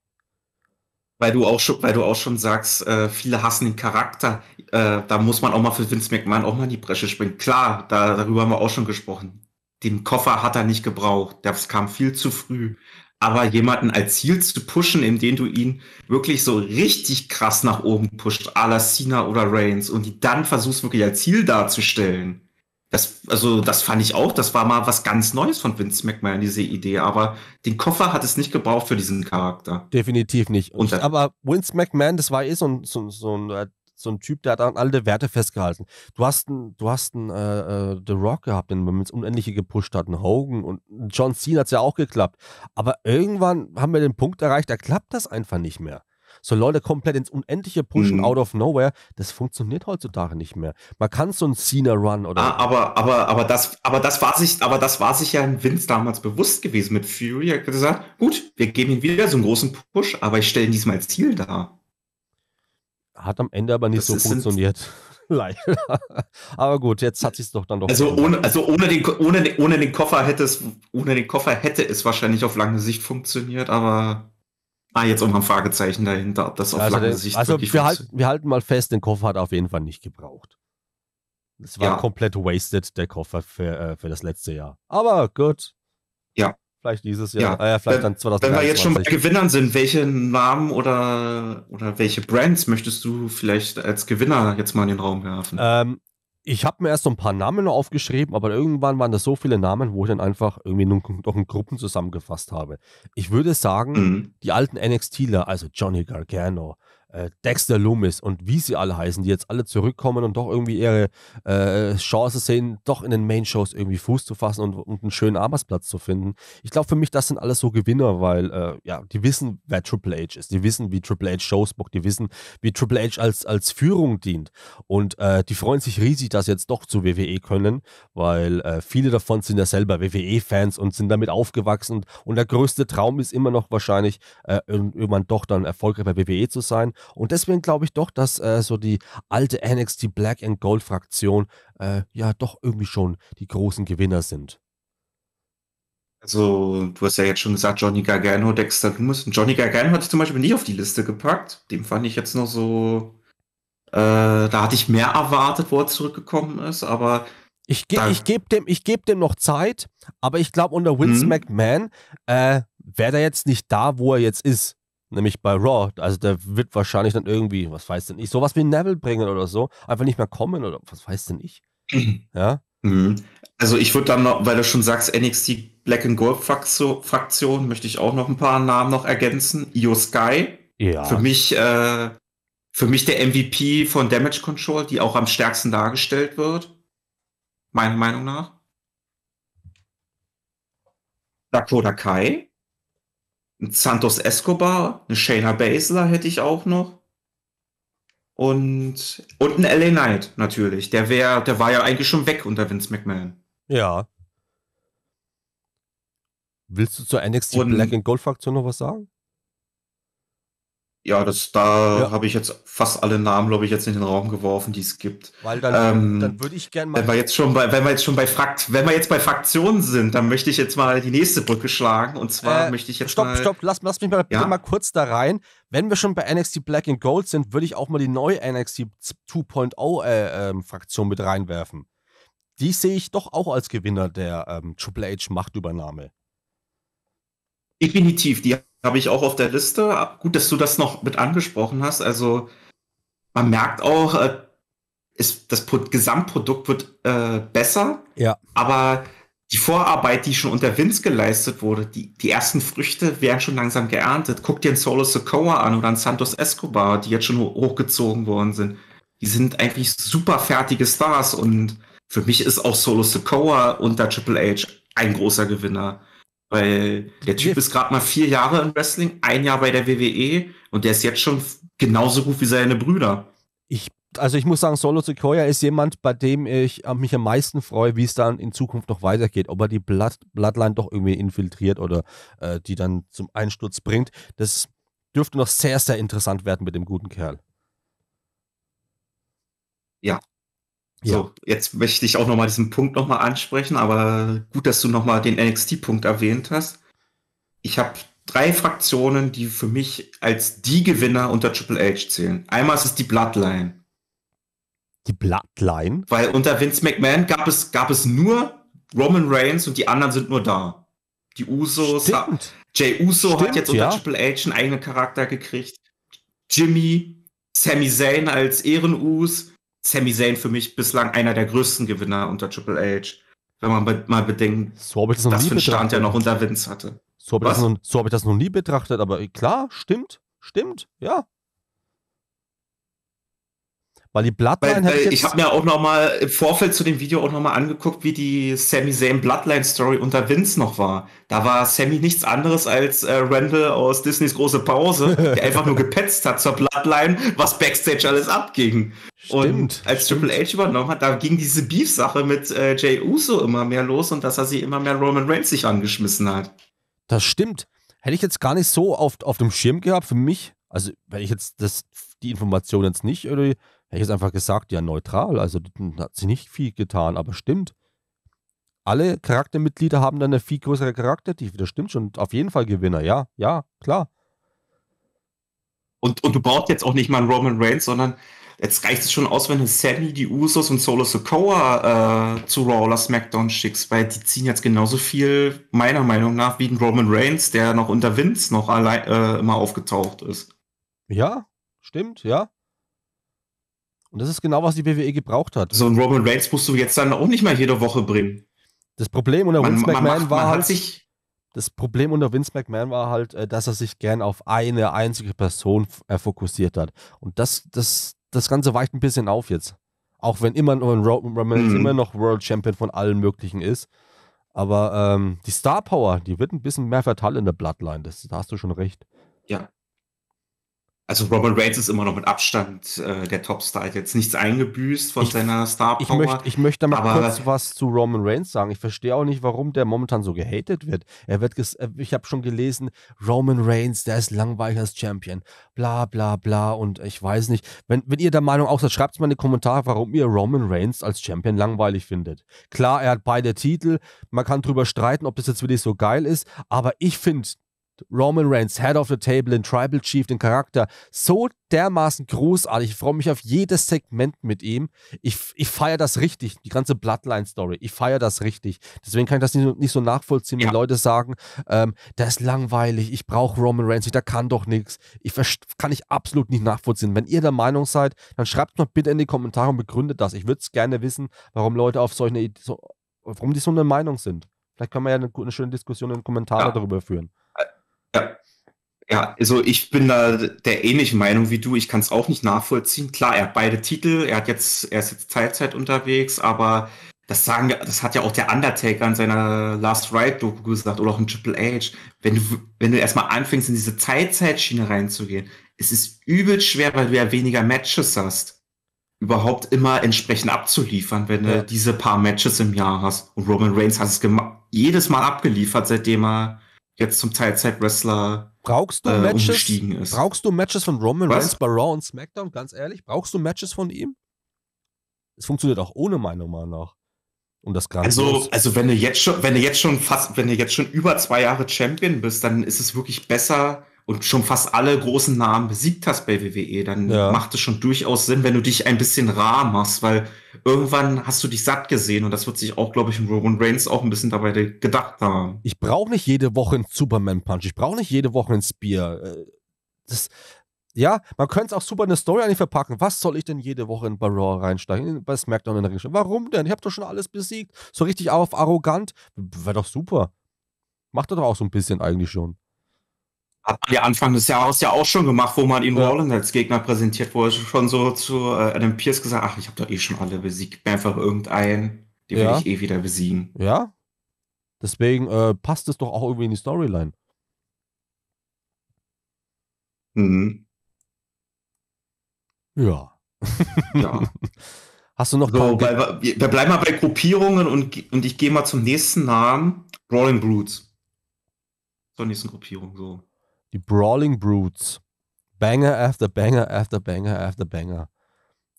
Weil du auch schon, weil du auch schon sagst, äh, viele hassen den Charakter. Äh, da muss man auch mal für Vince McMahon auch mal in die Bresche springen. Klar, da, darüber haben wir auch schon gesprochen. Den Koffer hat er nicht gebraucht. Das kam viel zu früh. Aber jemanden als Ziel zu pushen, indem du ihn wirklich so richtig krass nach oben pusht, a la Cena oder Reigns, und die dann versuchst wirklich als Ziel darzustellen, das, also, das fand ich auch. Das war mal was ganz Neues von Vince McMahon, diese Idee. Aber den Koffer hat es nicht gebraucht für diesen Charakter. Definitiv nicht. Und das, aber Vince McMahon, das war eh so ein, so, so, ein, äh, so ein Typ, der hat an alle Werte festgehalten. Du hast einen, du hast einen äh, äh, The Rock gehabt, den man ins Unendliche gepusht hat, einen Hogan und John Cena hat es ja auch geklappt. Aber irgendwann haben wir den Punkt erreicht, da klappt das einfach nicht mehr so Leute komplett ins Unendliche pushen, mhm. out of nowhere, das funktioniert heutzutage nicht mehr. Man kann so ein Cena-Run oder. Ah, aber, aber, aber das, aber das war sich, aber das war sich ja Vince damals bewusst gewesen mit Fury. Er hat gesagt, gut, wir geben ihm wieder so einen großen Push, aber ich stelle ihn diesmal als Ziel dar. Hat am Ende aber nicht das so funktioniert. Leider. Aber gut, jetzt hat sich es doch dann doch. Also ohne, also ohne den, ohne, ohne den Koffer hätte es, ohne den Koffer hätte es wahrscheinlich auf lange Sicht funktioniert, aber Ah, jetzt auch noch ein Fragezeichen dahinter, ob das auf also lange den, Sicht Also wir halten, wir halten mal fest, den Koffer hat er auf jeden Fall nicht gebraucht. Es war ja. komplett wasted, der Koffer für, äh, für das letzte Jahr. Aber gut. Ja. Vielleicht dieses Jahr. Ja. Äh, vielleicht wenn, dann 2023. Wenn wir jetzt schon bei Gewinnern sind, welche Namen oder, oder welche Brands möchtest du vielleicht als Gewinner jetzt mal in den Raum werfen? Ähm, ich habe mir erst so ein paar Namen aufgeschrieben, aber irgendwann waren das so viele Namen, wo ich dann einfach irgendwie noch in Gruppen zusammengefasst habe. Ich würde sagen, mhm. die alten NXTler, also Johnny Gargano, äh, Dexter Loomis und wie sie alle heißen, die jetzt alle zurückkommen und doch irgendwie ihre äh, Chance sehen, doch in den Main-Shows irgendwie Fuß zu fassen und, und einen schönen Arbeitsplatz zu finden. Ich glaube für mich, das sind alles so Gewinner, weil äh, ja, die wissen, wer Triple H ist. Die wissen, wie Triple H Shows bockt. Die wissen, wie Triple H als, als Führung dient. Und äh, die freuen sich riesig, dass sie jetzt doch zu WWE können, weil äh, viele davon sind ja selber WWE-Fans und sind damit aufgewachsen. Und, und der größte Traum ist immer noch wahrscheinlich, äh, irgendwann doch dann erfolgreich bei WWE zu sein. Und deswegen glaube ich doch, dass äh, so die alte NXT Black and Gold Fraktion äh, ja doch irgendwie schon die großen Gewinner sind. Also, du hast ja jetzt schon gesagt, Johnny Gargano, Dexter Lumis. Johnny Gargano hatte ich zum Beispiel nicht auf die Liste gepackt. Dem fand ich jetzt noch so. Äh, da hatte ich mehr erwartet, wo er zurückgekommen ist, aber. Ich, ge ich gebe dem, geb dem noch Zeit, aber ich glaube, unter Vince mhm. McMahon äh, wäre er jetzt nicht da, wo er jetzt ist. Nämlich bei Raw. Also der wird wahrscheinlich dann irgendwie, was weiß denn ich, sowas wie Neville bringen oder so. Einfach nicht mehr kommen oder was weiß denn ich. ja. Mhm. Also ich würde dann noch, weil du schon sagst, NXT Black and Gold Fraktion, möchte ich auch noch ein paar Namen noch ergänzen. Io Sky. Ja. Für mich, äh, für mich der MVP von Damage Control, die auch am stärksten dargestellt wird. Meiner Meinung nach. Dakota Kai ein Santos Escobar, eine Shayna Baszler hätte ich auch noch. Und, und ein LA Knight natürlich. Der, wär, der war ja eigentlich schon weg unter Vince McMahon. Ja. Willst du zur NXT und, Black and Gold Fraktion noch was sagen? Ja, das, da ja. habe ich jetzt fast alle Namen, glaube ich, jetzt in den Raum geworfen, die es gibt. Weil dann, ähm, dann würde ich gerne mal. Wenn wir jetzt schon bei, wenn wir jetzt schon bei Frakt, wenn wir jetzt bei Fraktionen sind, dann möchte ich jetzt mal die nächste Brücke schlagen. Und zwar äh, möchte ich jetzt. Stopp, mal, stopp, lass, lass mich mal, ja? mal kurz da rein. Wenn wir schon bei NXT Black and Gold sind, würde ich auch mal die neue NXT 2.0 äh, ähm, Fraktion mit reinwerfen. Die sehe ich doch auch als Gewinner der ähm, Triple H Machtübernahme. Definitiv, die habe ich auch auf der Liste. Gut, dass du das noch mit angesprochen hast. Also man merkt auch, äh, ist, das Pro Gesamtprodukt wird äh, besser. Ja. Aber die Vorarbeit, die schon unter Vince geleistet wurde, die, die ersten Früchte werden schon langsam geerntet. Guck dir einen Solo Sokoa an oder einen Santos Escobar, die jetzt schon hochgezogen worden sind. Die sind eigentlich super fertige Stars und für mich ist auch Solo Sokoa unter Triple H ein großer Gewinner. Weil der Typ ist gerade mal vier Jahre im Wrestling, ein Jahr bei der WWE und der ist jetzt schon genauso gut wie seine Brüder. Ich, also ich muss sagen, Solo Sequoia ist jemand, bei dem ich äh, mich am meisten freue, wie es dann in Zukunft noch weitergeht. Ob er die Blood, Bloodline doch irgendwie infiltriert oder äh, die dann zum Einsturz bringt. Das dürfte noch sehr, sehr interessant werden mit dem guten Kerl. Ja, ja. So, jetzt möchte ich auch nochmal diesen Punkt nochmal ansprechen, aber gut, dass du nochmal den NXT-Punkt erwähnt hast. Ich habe drei Fraktionen, die für mich als die Gewinner unter Triple H zählen. Einmal ist es die Bloodline. Die Bloodline? Weil unter Vince McMahon gab es, gab es nur Roman Reigns und die anderen sind nur da. Die Usos. Jay Uso Stimmt, hat jetzt unter ja. Triple H einen eigenen Charakter gekriegt. Jimmy, Sami Zayn als Ehren-Us. Sami Zayn für mich bislang einer der größten Gewinner unter Triple H. Wenn man be mal bedenkt, so ich das, noch nie für einen Stand er noch unter Vince hatte. So habe ich, so hab ich das noch nie betrachtet, aber klar, stimmt, stimmt, ja. Weil die Bloodline weil, weil Ich habe mir auch noch mal im Vorfeld zu dem Video auch noch mal angeguckt, wie die Sammy Zayn Bloodline Story unter Vince noch war. Da war Sammy nichts anderes als äh, Randall aus Disneys große Pause, der einfach nur gepetzt hat zur Bloodline, was backstage alles abging. Stimmt, und als stimmt. Triple H übernommen hat, da ging diese Beef-Sache mit äh, Jay Uso immer mehr los und dass er sie immer mehr Roman Reigns sich angeschmissen hat. Das stimmt. Hätte ich jetzt gar nicht so oft auf dem Schirm gehabt für mich. Also, wenn ich jetzt das, die Information jetzt nicht irgendwie Hätte ich jetzt einfach gesagt, ja, neutral. Also hat sie nicht viel getan, aber stimmt. Alle Charaktermitglieder haben dann eine viel größere Charaktertiefe. Das stimmt schon. Auf jeden Fall Gewinner, ja, ja, klar. Und, und du brauchst jetzt auch nicht mal einen Roman Reigns, sondern jetzt reicht es schon aus, wenn du Sammy, die Usos und Solo Sokoa äh, zu Rawler SmackDown schickst, weil die ziehen jetzt genauso viel, meiner Meinung nach, wie ein Roman Reigns, der noch unter Vince noch allein, äh, immer aufgetaucht ist. Ja, stimmt, ja. Und das ist genau, was die WWE gebraucht hat. So ein Roman Reigns musst du jetzt dann auch nicht mal jede Woche bringen. Das Problem unter man, McMahon man macht, war halt, sich das Problem unter Vince McMahon war halt, äh, dass er sich gern auf eine einzige Person äh, fokussiert hat. Und das, das, das Ganze weicht ein bisschen auf jetzt. Auch wenn immer, noch Roman hm. immer noch World Champion von allen möglichen ist. Aber ähm, die Star Power, die wird ein bisschen mehr verteilt in der Bloodline. Das, da hast du schon recht. Ja, also Roman Reigns ist immer noch mit Abstand äh, der Topstar. Hat jetzt nichts eingebüßt von ich, seiner Star Power. Ich möchte, ich möchte mal aber, kurz was zu Roman Reigns sagen. Ich verstehe auch nicht, warum der momentan so gehatet wird. Er wird, äh, ich habe schon gelesen, Roman Reigns, der ist langweilig als Champion. Bla bla bla und ich weiß nicht. Wenn, wenn ihr der Meinung auch seid, schreibt es mal in die Kommentare, warum ihr Roman Reigns als Champion langweilig findet. Klar, er hat beide Titel. Man kann drüber streiten, ob das jetzt wirklich so geil ist. Aber ich finde Roman Reigns, Head of the Table, den Tribal Chief, den Charakter, so dermaßen großartig. Ich freue mich auf jedes Segment mit ihm. Ich, ich feiere das richtig, die ganze Bloodline-Story. Ich feiere das richtig. Deswegen kann ich das nicht, nicht so nachvollziehen, wenn ja. Leute sagen, ähm, der ist langweilig, ich brauche Roman Reigns nicht, der kann doch nichts. Ich kann ich absolut nicht nachvollziehen. Wenn ihr der Meinung seid, dann schreibt mal bitte in die Kommentare und begründet das. Ich würde es gerne wissen, warum Leute auf solche, so, warum die so eine Meinung sind. Vielleicht können wir ja eine, eine schöne Diskussion in den Kommentaren ja. darüber führen. Ja. also ich bin da der ähnlichen Meinung wie du. Ich kann es auch nicht nachvollziehen. Klar, er hat beide Titel, er hat jetzt, er ist jetzt Teilzeit unterwegs, aber das sagen, das hat ja auch der Undertaker in seiner Last Ride Doku gesagt oder auch im Triple H. Wenn du, wenn du erstmal anfängst, in diese Teilzeitschiene reinzugehen, es ist übel schwer, weil du ja weniger Matches hast, überhaupt immer entsprechend abzuliefern, wenn ja. du diese paar Matches im Jahr hast. Und Roman Reigns hat es jedes Mal abgeliefert, seitdem er jetzt zum Teilzeit-Wrestler brauchst du äh, Matches, ist. Brauchst du Matches von Roman Reigns bei Raw und SmackDown, ganz ehrlich? Brauchst du Matches von ihm? Es funktioniert auch ohne meiner Meinung nach. Und das Ganze. Also, also wenn du jetzt schon, wenn du jetzt schon fast, wenn du jetzt schon über zwei Jahre Champion bist, dann ist es wirklich besser, und schon fast alle großen Namen besiegt hast bei WWE, dann ja. macht es schon durchaus Sinn, wenn du dich ein bisschen rar machst, weil irgendwann hast du dich satt gesehen und das wird sich auch, glaube ich, in Roman Reigns auch ein bisschen dabei gedacht haben. Ich brauche nicht jede Woche einen Superman-Punch, ich brauche nicht jede Woche einen Spear. Äh, das, ja, man könnte es auch super in eine Story eigentlich verpacken. Was soll ich denn jede Woche in Raw reinsteigen, bei SmackDown in der Regel? Warum denn? Ich habe doch schon alles besiegt. So richtig auf arrogant. Wäre doch super. Macht er doch auch so ein bisschen eigentlich schon. Hat man ja Anfang des Jahres ja auch schon gemacht, wo man ihn ja. Rollins als Gegner präsentiert, wo er schon so zu äh, Adam Pierce gesagt hat, ach, ich habe doch eh schon alle besiegt, einfach irgendeinen, den ja. will ich eh wieder besiegen. Ja. Deswegen äh, passt es doch auch irgendwie in die Storyline. Mhm. Ja. ja. Hast du noch. So, bei, wir bleiben mal bei Gruppierungen und, und ich gehe mal zum nächsten Namen: Brawling Brutes. Zur nächsten Gruppierung, so. Die Brawling Brutes. Banger after Banger after Banger after Banger.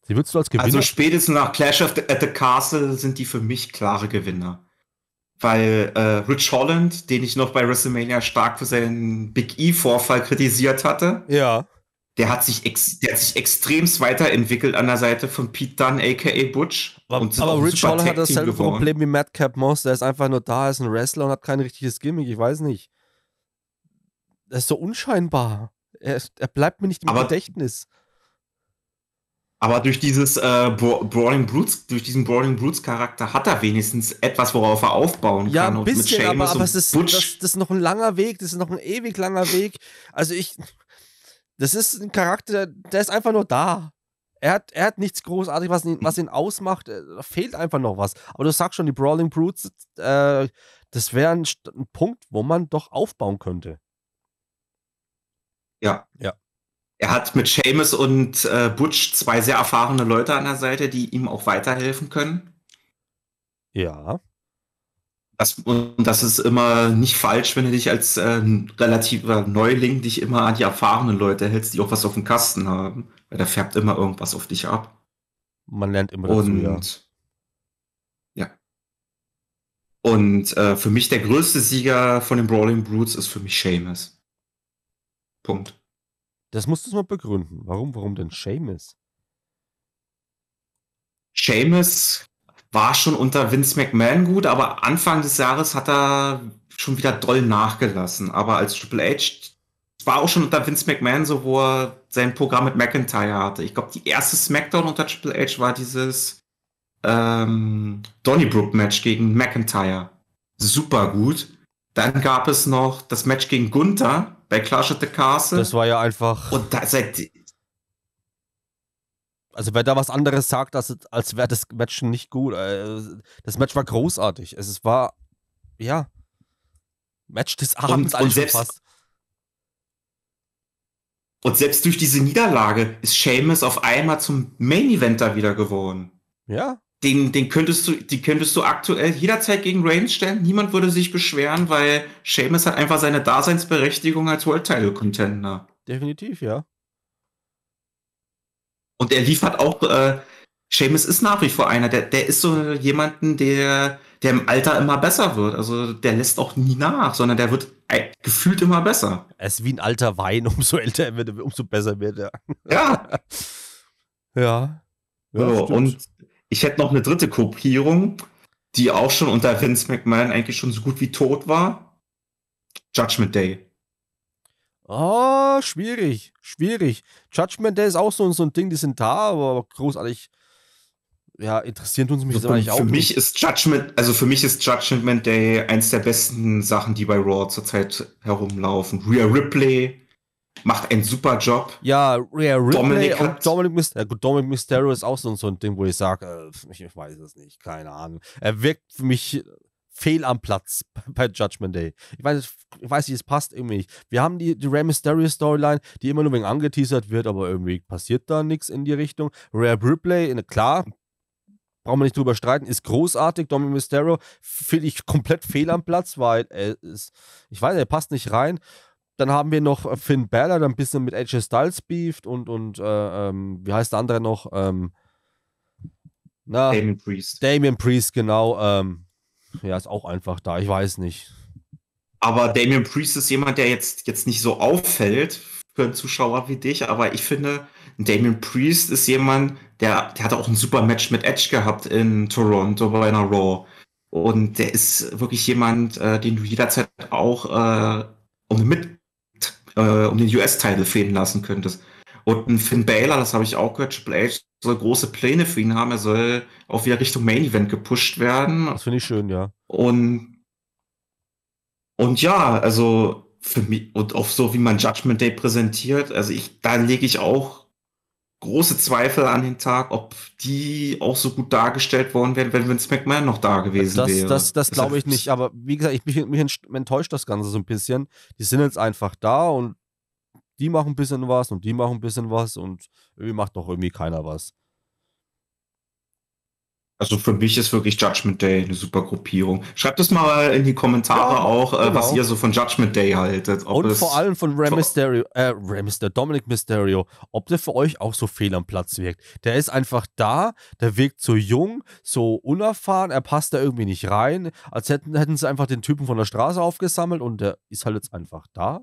Sie würdest du als Gewinner. Also spätestens nach Clash of the, at the Castle sind die für mich klare Gewinner. Weil äh, Rich Holland, den ich noch bei WrestleMania stark für seinen Big E-Vorfall kritisiert hatte, ja. der, hat sich ex, der hat sich extremst weiterentwickelt an der Seite von Pete Dunn, aka Butch. Aber, aber Rich Holland hat dasselbe Problem wie Madcap Moss, der ist einfach nur da, ist ein Wrestler und hat kein richtiges Gimmick, ich weiß nicht. Das ist so unscheinbar. Er, ist, er bleibt mir nicht im aber, Gedächtnis. Aber durch dieses äh, Brawling Brutes, durch diesen Brawling Brutes Charakter hat er wenigstens etwas, worauf er aufbauen ja, kann. Ja, ein bisschen, aber, aber es ist, das, das ist noch ein langer Weg, das ist noch ein ewig langer Weg. Also ich, das ist ein Charakter, der ist einfach nur da. Er hat, er hat nichts Großartiges, was ihn, was ihn ausmacht. Äh, da fehlt einfach noch was. Aber du sagst schon, die Brawling Brutes, äh, das wäre ein, ein Punkt, wo man doch aufbauen könnte. Ja. Ja. Er hat mit Seamus und äh, Butch zwei sehr erfahrene Leute an der Seite, die ihm auch weiterhelfen können. Ja. Das, und das ist immer nicht falsch, wenn du dich als äh, relativer Neuling dich immer an die erfahrenen Leute hältst, die auch was auf dem Kasten haben. Weil da färbt immer irgendwas auf dich ab. Man lernt immer dazu, und, ja. Und äh, für mich der größte Sieger von den Brawling Brutes ist für mich Seamus. Punkt. Das musst du mal begründen. Warum, warum denn Seamus? Seamus war schon unter Vince McMahon gut, aber Anfang des Jahres hat er schon wieder doll nachgelassen. Aber als Triple H war auch schon unter Vince McMahon so, wo er sein Programm mit McIntyre hatte. Ich glaube, die erste Smackdown unter Triple H war dieses ähm, Donnybrook-Match gegen McIntyre. Super gut. Dann gab es noch das Match gegen Gunther, bei Clash at the Castle. Das war ja einfach. Und da seit. Also wer da was anderes sagt, als, als wäre das Match nicht gut. Äh, das Match war großartig. Es war, ja, Match des Abends und, und selbst, fast. Und selbst durch diese Niederlage ist Seamus auf einmal zum Main Eventer wieder geworden. Ja den, den könntest du, die könntest du aktuell jederzeit gegen Reigns stellen. Niemand würde sich beschweren, weil Sheamus hat einfach seine Daseinsberechtigung als World Title Contender. Definitiv, ja. Und er liefert auch, äh, Seamus ist nach wie vor einer, der, der ist so jemanden, der, der im Alter immer besser wird. Also der lässt auch nie nach, sondern der wird äh, gefühlt immer besser. Er ist wie ein alter Wein, umso älter er wird, umso besser wird er. Ja. ja. Ja. So, und ich hätte noch eine dritte Kopierung, die auch schon unter Vince McMahon eigentlich schon so gut wie tot war. Judgment Day. oh, schwierig, schwierig. Judgment Day ist auch so, so ein Ding, die sind da, aber großartig. Ja, interessiert uns mich so, also eigentlich auch. Für mich nicht. ist Judgment, also für mich ist Judgment Day eins der besten Sachen, die bei Raw zurzeit herumlaufen. Rhea Ripley, macht einen super Job. Ja, ja Dominic und Dominic, Myster Dominic Mysterio ist auch so, so ein Ding, wo ich sage, äh, ich, weiß es nicht, keine Ahnung. Er wirkt für mich fehl am Platz bei Judgment Day. Ich weiß, ich weiß nicht, es passt irgendwie nicht. Wir haben die, die Rey Mysterio Storyline, die immer nur wegen angeteasert wird, aber irgendwie passiert da nichts in die Richtung. Rare Ripley, ne, klar, brauchen wir nicht drüber streiten, ist großartig. Dominic Mysterio finde ich komplett fehl am Platz, weil er ist, ich weiß, er passt nicht rein. Dann haben wir noch äh, Finn Balor, der ein bisschen mit AJ Styles beeft und, und äh, ähm, wie heißt der andere noch? Ähm, na, Damien Priest. Damien Priest, genau. Ähm, ja, ist auch einfach da, ich weiß nicht. Aber Damien Priest ist jemand, der jetzt, jetzt nicht so auffällt für einen Zuschauer wie dich, aber ich finde, Damien Priest ist jemand, der, der hatte auch ein super Match mit Edge gehabt in Toronto bei einer Raw. Und der ist wirklich jemand, äh, den du jederzeit auch äh, um mit äh, um den US-Title fehlen lassen könntest. Und ein Finn Baylor, das habe ich auch gehört, Triple H soll große Pläne für ihn haben. Er soll auch wieder Richtung Main Event gepusht werden. Das finde ich schön, ja. Und, und ja, also für mich, und auch so wie man Judgment Day präsentiert, also ich, da lege ich auch große Zweifel an den Tag, ob die auch so gut dargestellt worden wären, wenn Vince McMahon noch da gewesen das, wäre. Das, das, das glaube ich nicht, aber wie gesagt, ich, mich, mich enttäuscht das Ganze so ein bisschen. Die sind jetzt einfach da und die machen ein bisschen was und die machen ein bisschen was und irgendwie macht doch irgendwie keiner was. Also für mich ist wirklich Judgment Day eine super Gruppierung. Schreibt es mal in die Kommentare ja, auch, äh, genau. was ihr so von Judgment Day haltet. Und vor allem von Rey Mysterio, äh, Rey Mysterio, Dominic Mysterio, ob der für euch auch so fehl am Platz wirkt. Der ist einfach da, der wirkt so jung, so unerfahren, er passt da irgendwie nicht rein, als hätten, hätten sie einfach den Typen von der Straße aufgesammelt und der ist halt jetzt einfach da.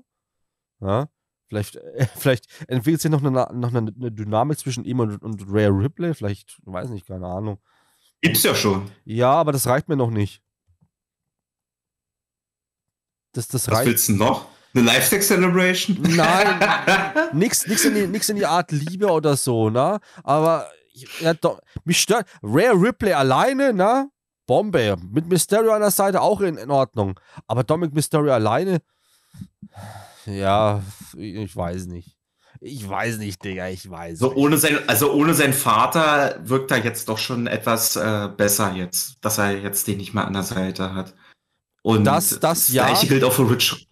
Ja? Vielleicht, äh, vielleicht entwickelt sich noch eine, noch eine, Dynamik zwischen ihm und, und Rare Ripley, vielleicht, weiß nicht, keine Ahnung. Gibt's ja schon. Ja, aber das reicht mir noch nicht. Das, das reicht. Was willst du noch? Eine Lifestyle Celebration? Nein, nichts, nix, in die, nix in die Art Liebe oder so, ne? Aber ja, doch, mich stört Rare Ripley alleine, ne? Bombe. Mit Mysterio an der Seite auch in, in Ordnung. Aber Dominic Mysterio alleine, ja, ich weiß nicht. Ich weiß nicht, Digga, ich weiß. So nicht. ohne sein, also ohne seinen Vater wirkt er jetzt doch schon etwas äh, besser jetzt, dass er jetzt den nicht mehr an der Seite hat. Und das, das, das ja. gleiche gilt auch für Rich.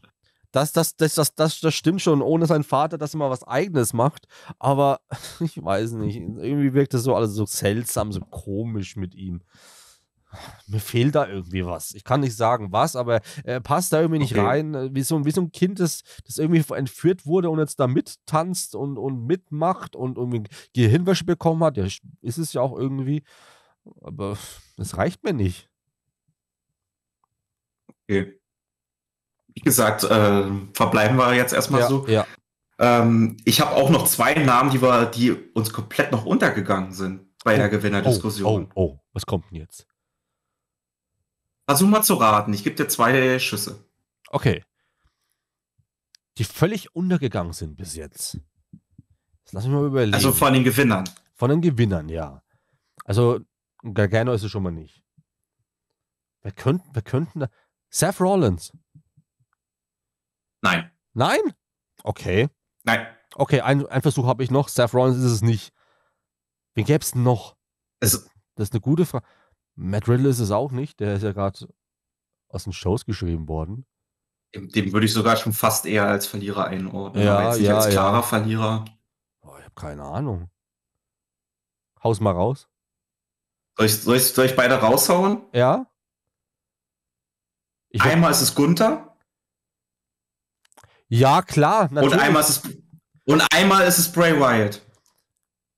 Das, das, das, das, das, das stimmt schon, ohne seinen Vater, dass er mal was eigenes macht. Aber ich weiß nicht, irgendwie wirkt das so alles so seltsam, so komisch mit ihm mir fehlt da irgendwie was. Ich kann nicht sagen, was, aber er äh, passt da irgendwie nicht okay. rein. Äh, wie so, wie so ein Kind, das, das irgendwie entführt wurde und jetzt da mittanzt und, und mitmacht und irgendwie Gehirnwäsche bekommen hat. Ja, ist es ja auch irgendwie. Aber es reicht mir nicht. Okay. Wie gesagt, äh, verbleiben wir jetzt erstmal ja, so. Ja. Ähm, ich habe auch noch zwei Namen, die, wir, die uns komplett noch untergegangen sind bei oh, der Gewinnerdiskussion. Oh, oh, oh, was kommt denn jetzt? Versuch mal zu raten. Ich gebe dir zwei Schüsse. Okay. Die völlig untergegangen sind bis jetzt. Das lass mich mal überlegen. Also von den Gewinnern. Von den Gewinnern, ja. Also Gargano ist es schon mal nicht. Wer könnten, wir könnten da. Seth Rollins. Nein. Nein? Okay. Nein. Okay, ein, ein Versuch habe ich noch. Seth Rollins ist es nicht. Wen gäbe es noch? Also, das ist eine gute Frage. Matt Riddle ist es auch nicht, der ist ja gerade aus den Shows geschrieben worden. Dem, dem, würde ich sogar schon fast eher als Verlierer einordnen. Ja, aber jetzt nicht ja, als klarer ja. Verlierer. Oh, ich habe keine Ahnung. Haus mal raus. Soll ich, soll ich, soll ich beide raushauen? Ja. Ich einmal hab... ist es Gunther. Ja, klar. Natürlich. Und einmal ist es und einmal ist es Bray Wyatt.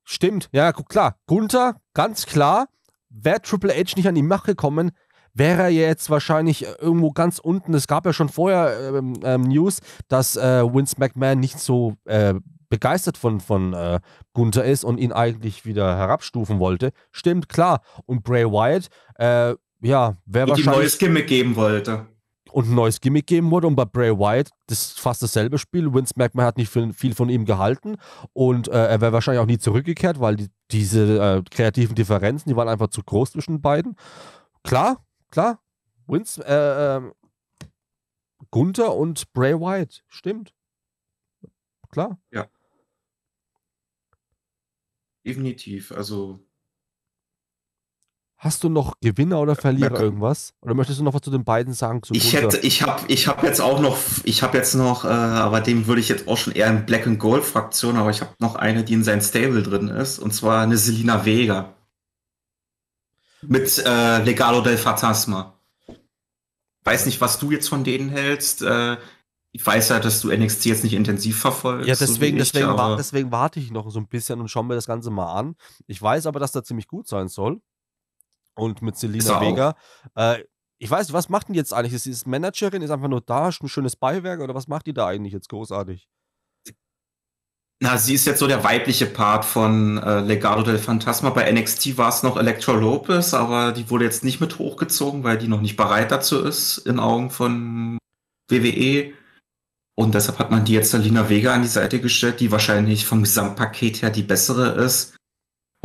Stimmt, ja, klar. Gunther, ganz klar wäre Triple H nicht an die Macht gekommen, wäre er jetzt wahrscheinlich äh, irgendwo ganz unten. Es gab ja schon vorher ähm, ähm, News, dass äh, Vince McMahon nicht so äh, begeistert von, von äh, Gunther ist und ihn eigentlich wieder herabstufen wollte. Stimmt, klar. Und Bray Wyatt, äh, ja, wäre wahrscheinlich. Ihm neues Gimmick geben wollte und ein neues Gimmick geben wurde. Und bei Bray Wyatt, das ist fast dasselbe Spiel. Vince McMahon hat nicht viel von ihm gehalten und äh, er wäre wahrscheinlich auch nie zurückgekehrt, weil die, diese äh, kreativen Differenzen, die waren einfach zu groß zwischen beiden. Klar, klar. Vince, äh, äh, Gunther und Bray Wyatt, stimmt. Klar. Ja. Definitiv. Also Hast du noch Gewinner oder Verlierer irgendwas? Oder möchtest du noch was zu den beiden sagen? ich hätte, ich habe, ich habe jetzt auch noch, ich habe jetzt noch, äh, aber dem würde ich jetzt auch schon eher in Black and Gold Fraktion, aber ich habe noch eine, die in sein Stable drin ist, und zwar eine Selina Vega mit äh, Legalo del Fantasma. Weiß nicht, was du jetzt von denen hältst. Äh, ich weiß ja, dass du NXT jetzt nicht intensiv verfolgst. Ja, deswegen, so ich, deswegen, deswegen warte ich noch so ein bisschen und schaue mir das Ganze mal an. Ich weiß aber, dass da ziemlich gut sein soll und mit Selina Vega. Äh, ich weiß, was macht denn jetzt eigentlich? Ist sie Managerin, ist einfach nur da, ein schönes Beiwerk oder was macht die da eigentlich jetzt großartig? Na, sie ist jetzt so der weibliche Part von äh, Legado del Fantasma. Bei NXT war es noch Electro Lopez, aber die wurde jetzt nicht mit hochgezogen, weil die noch nicht bereit dazu ist, in Augen von WWE. Und deshalb hat man die jetzt Salina Vega an die Seite gestellt, die wahrscheinlich vom Gesamtpaket her die bessere ist.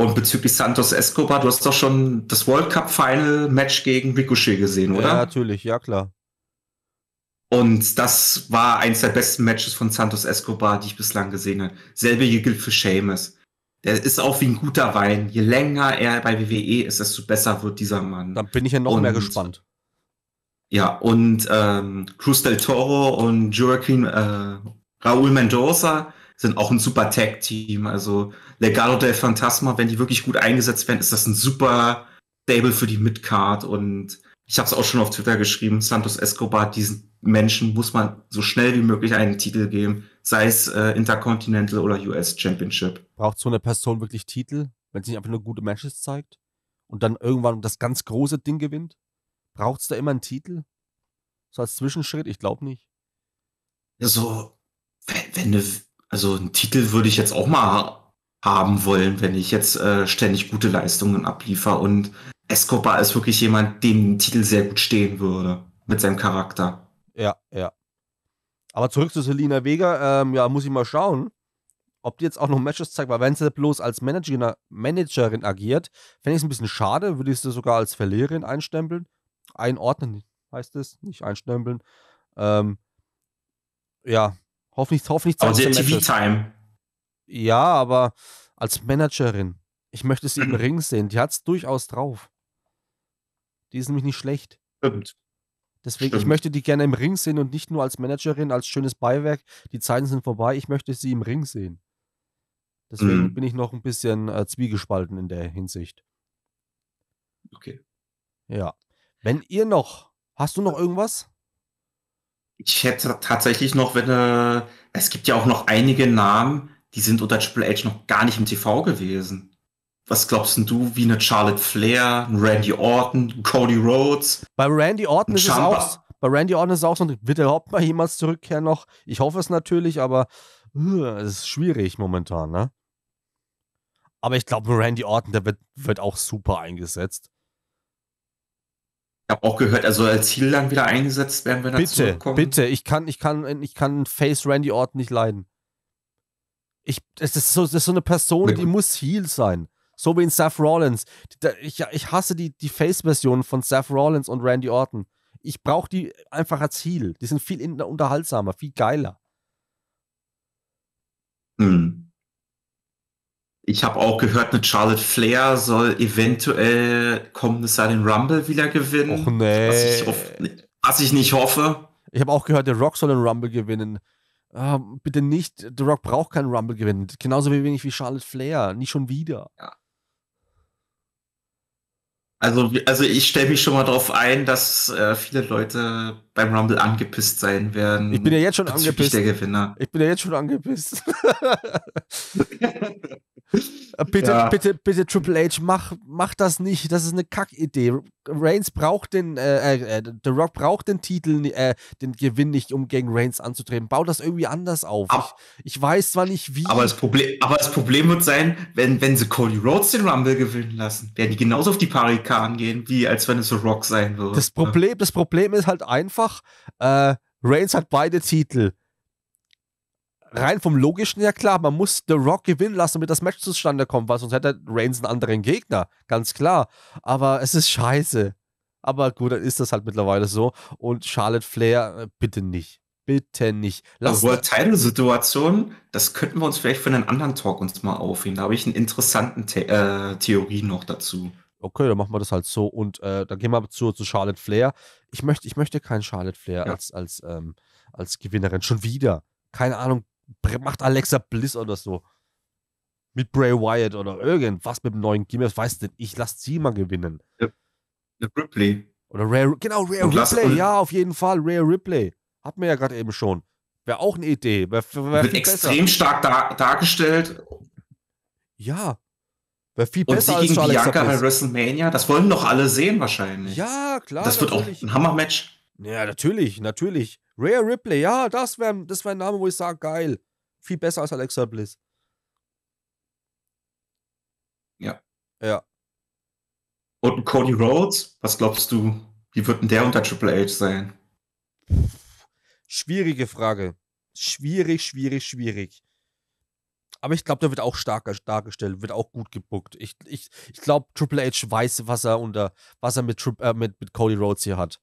Und bezüglich Santos Escobar, du hast doch schon das World Cup Final Match gegen Ricochet gesehen, oder? Ja, natürlich, ja klar. Und das war eines der besten Matches von Santos Escobar, die ich bislang gesehen habe. Selbe gilt für Seamus. Der ist auch wie ein guter Wein. Je länger er bei WWE ist, desto besser wird dieser Mann. Da bin ich ja noch und, mehr gespannt. Ja, und ähm, Cruz del Toro und Joaquin äh, Raúl Mendoza sind auch ein super Tag-Team. Also Legado del Fantasma, wenn die wirklich gut eingesetzt werden, ist das ein super Stable für die Midcard. Und ich habe es auch schon auf Twitter geschrieben, Santos Escobar, diesen Menschen muss man so schnell wie möglich einen Titel geben, sei es äh, Intercontinental oder US Championship. Braucht so eine Person wirklich Titel, wenn sie nicht einfach nur gute Matches zeigt und dann irgendwann das ganz große Ding gewinnt? Braucht es da immer einen Titel? So als Zwischenschritt? Ich glaube nicht. Also, wenn, wenn du also einen Titel würde ich jetzt auch mal haben wollen, wenn ich jetzt äh, ständig gute Leistungen abliefer. Und Escobar ist wirklich jemand, dem ein Titel sehr gut stehen würde, mit seinem Charakter. Ja, ja. Aber zurück zu Selina Vega, ähm, ja, muss ich mal schauen, ob die jetzt auch noch Matches zeigt, weil wenn sie bloß als Manager, Managerin agiert, fände ich es ein bisschen schade, würde ich sie sogar als Verliererin einstempeln. Einordnen heißt es, nicht einstempeln. Ähm, ja, Hoffentlich, hoffentlich Aber sie hat TV-Time. Ja, aber als Managerin. Ich möchte sie im Ring sehen. Die hat es durchaus drauf. Die ist nämlich nicht schlecht. Stimmt. Deswegen, Stimmt. ich möchte die gerne im Ring sehen und nicht nur als Managerin, als schönes Beiwerk. Die Zeiten sind vorbei. Ich möchte sie im Ring sehen. Deswegen mhm. bin ich noch ein bisschen äh, zwiegespalten in der Hinsicht. Okay. Ja. Wenn ihr noch, hast du noch irgendwas? Ich hätte tatsächlich noch, wenn äh, es gibt ja auch noch einige Namen, die sind unter Triple H noch gar nicht im TV gewesen. Was glaubst du, wie eine Charlotte Flair, ein Randy Orton, Cody Rhodes? Bei Randy Orton ist Champa. es auch. Bei Randy Orton ist es auch so, wird er überhaupt mal jemals zurückkehren noch? Ich hoffe es natürlich, aber uh, es ist schwierig momentan, ne? Aber ich glaube, Randy Orton, der wird, wird auch super eingesetzt habe auch gehört, also als Ziel Ziellang wieder eingesetzt werden, wenn er bitte, zurückkommt. Bitte, ich kann, ich kann, ich kann Face Randy Orton nicht leiden. Ich, das ist so, das ist so eine Person, nee. die muss Heal sein. So wie in Seth Rollins. Ich, ich hasse die, die Face-Version von Seth Rollins und Randy Orton. Ich brauche die einfach als Heal. Die sind viel unterhaltsamer, viel geiler. Mhm. Ich habe auch gehört, eine Charlotte Flair soll eventuell kommendes Jahr den Rumble wieder gewinnen. Och, nee. was, ich auf, was ich nicht hoffe. Ich habe auch gehört, der Rock soll den Rumble gewinnen. Uh, bitte nicht, The Rock braucht keinen Rumble gewinnen. Genauso wenig wie Charlotte Flair. Nicht schon wieder. Ja. Also, also ich stelle mich schon mal darauf ein, dass äh, viele Leute beim Rumble angepisst sein werden. Ich bin ja jetzt schon angepisst. Der Gewinner. Ich bin ja jetzt schon angepisst. Äh, bitte, ja. bitte, bitte, Triple H, mach, mach das nicht. Das ist eine Kackidee. Reigns braucht den, äh, äh, äh The Rock braucht den Titel, äh, den Gewinn nicht, um gegen Reigns anzutreten. Bau das irgendwie anders auf. Ab, ich, ich, weiß zwar nicht wie. Aber das Problem, aber das Problem wird sein, wenn, wenn sie Cody Rhodes den Rumble gewinnen lassen, werden die genauso auf die Parikan gehen, wie als wenn es The Rock sein würde. Das Problem, ne? das Problem ist halt einfach, äh, Reigns hat beide Titel rein vom Logischen ja klar, man muss The Rock gewinnen lassen, damit das Match zustande kommt, weil sonst hätte Reigns einen anderen Gegner, ganz klar. Aber es ist scheiße. Aber gut, dann ist das halt mittlerweile so. Und Charlotte Flair, äh, bitte nicht. Bitte nicht. Lass also World Title Situation, das könnten wir uns vielleicht für einen anderen Talk uns mal aufheben. Da habe ich einen interessanten The äh, Theorie noch dazu. Okay, dann machen wir das halt so und äh, dann gehen wir zu, zu Charlotte Flair. Ich möchte, ich möchte keinen Charlotte Flair ja. als, als, ähm, als Gewinnerin. Schon wieder. Keine Ahnung, macht Alexa Bliss oder so. Mit Bray Wyatt oder irgendwas mit dem neuen Gimmick, weiß denn ich, lass sie mal gewinnen. Eine ja, Ripley. Oder Rare, genau, Rare Und Ripley, ja, auf jeden Fall, Rare Ripley. Hatten wir ja gerade eben schon. Wäre auch eine Idee. Wär, wär Wird extrem besser. stark dar dargestellt. Ja. Wäre viel besser. Und besser sie gegen als Bianca bei WrestleMania, das wollen doch alle sehen wahrscheinlich. Ja, klar. Das natürlich. wird auch ein Hammermatch. Ja, natürlich, natürlich. Rare Ripley, ja, das wäre das wär ein Name, wo ich sage, geil. Viel besser als Alexa Bliss. Ja. Ja. Und Cody Rhodes, was glaubst du, wie wird denn der unter Triple H sein? Schwierige Frage. Schwierig, schwierig, schwierig. Aber ich glaube, der wird auch stark dargestellt, wird auch gut gebuckt. Ich, ich, ich glaube, Triple H weiß, was er unter, was er mit, äh, mit, mit Cody Rhodes hier hat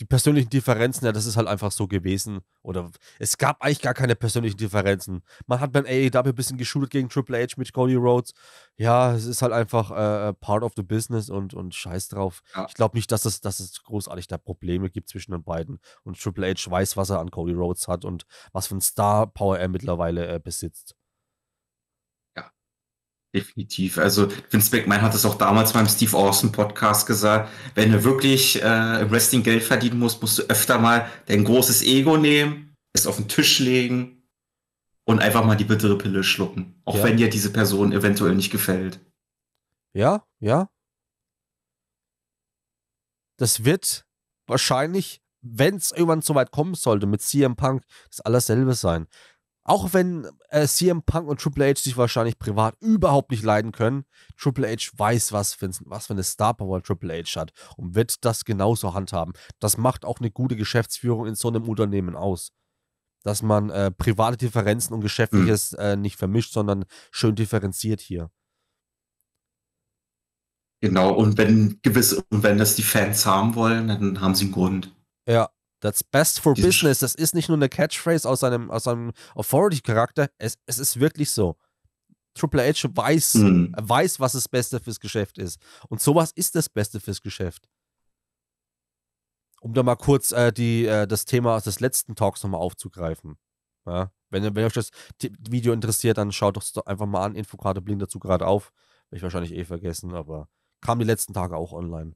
die persönlichen Differenzen, ja, das ist halt einfach so gewesen. Oder es gab eigentlich gar keine persönlichen Differenzen. Man hat beim AEW ein bisschen geschult gegen Triple H mit Cody Rhodes. Ja, es ist halt einfach äh, äh part of the business und, und scheiß drauf. Ja. Ich glaube nicht, dass es, dass es großartig da Probleme gibt zwischen den beiden. Und Triple H weiß, was er an Cody Rhodes hat und was für ein Star Power er mittlerweile äh, besitzt. Definitiv. Also Vince McMahon hat es auch damals beim Steve Austin Podcast gesagt. Wenn du wirklich äh, im Wrestling Geld verdienen musst, musst du öfter mal dein großes Ego nehmen, es auf den Tisch legen und einfach mal die bittere Pille schlucken. Auch ja. wenn dir diese Person eventuell nicht gefällt. Ja, ja. Das wird wahrscheinlich, wenn es irgendwann so weit kommen sollte, mit CM Punk das allerselbe sein. Auch wenn äh, CM Punk und Triple H sich wahrscheinlich privat überhaupt nicht leiden können, Triple H weiß, was für, was für eine Star Power Triple H hat und wird das genauso handhaben. Das macht auch eine gute Geschäftsführung in so einem Unternehmen aus. Dass man äh, private Differenzen und Geschäftliches mhm. äh, nicht vermischt, sondern schön differenziert hier. Genau, und wenn gewisse, und wenn das die Fans haben wollen, dann haben sie einen Grund. Ja, That's Best for Diesen Business, das ist nicht nur eine Catchphrase aus einem, aus einem Authority-Charakter, es, es ist wirklich so. Triple H weiß, mhm. weiß, was das Beste fürs Geschäft ist. Und sowas ist das Beste fürs Geschäft. Um da mal kurz äh, die, äh, das Thema aus des letzten Talks nochmal aufzugreifen. Ja? Wenn, wenn euch das Video interessiert, dann schaut doch einfach mal an. Infokarte blinkt dazu gerade auf. Will ich wahrscheinlich eh vergessen, aber kam die letzten Tage auch online.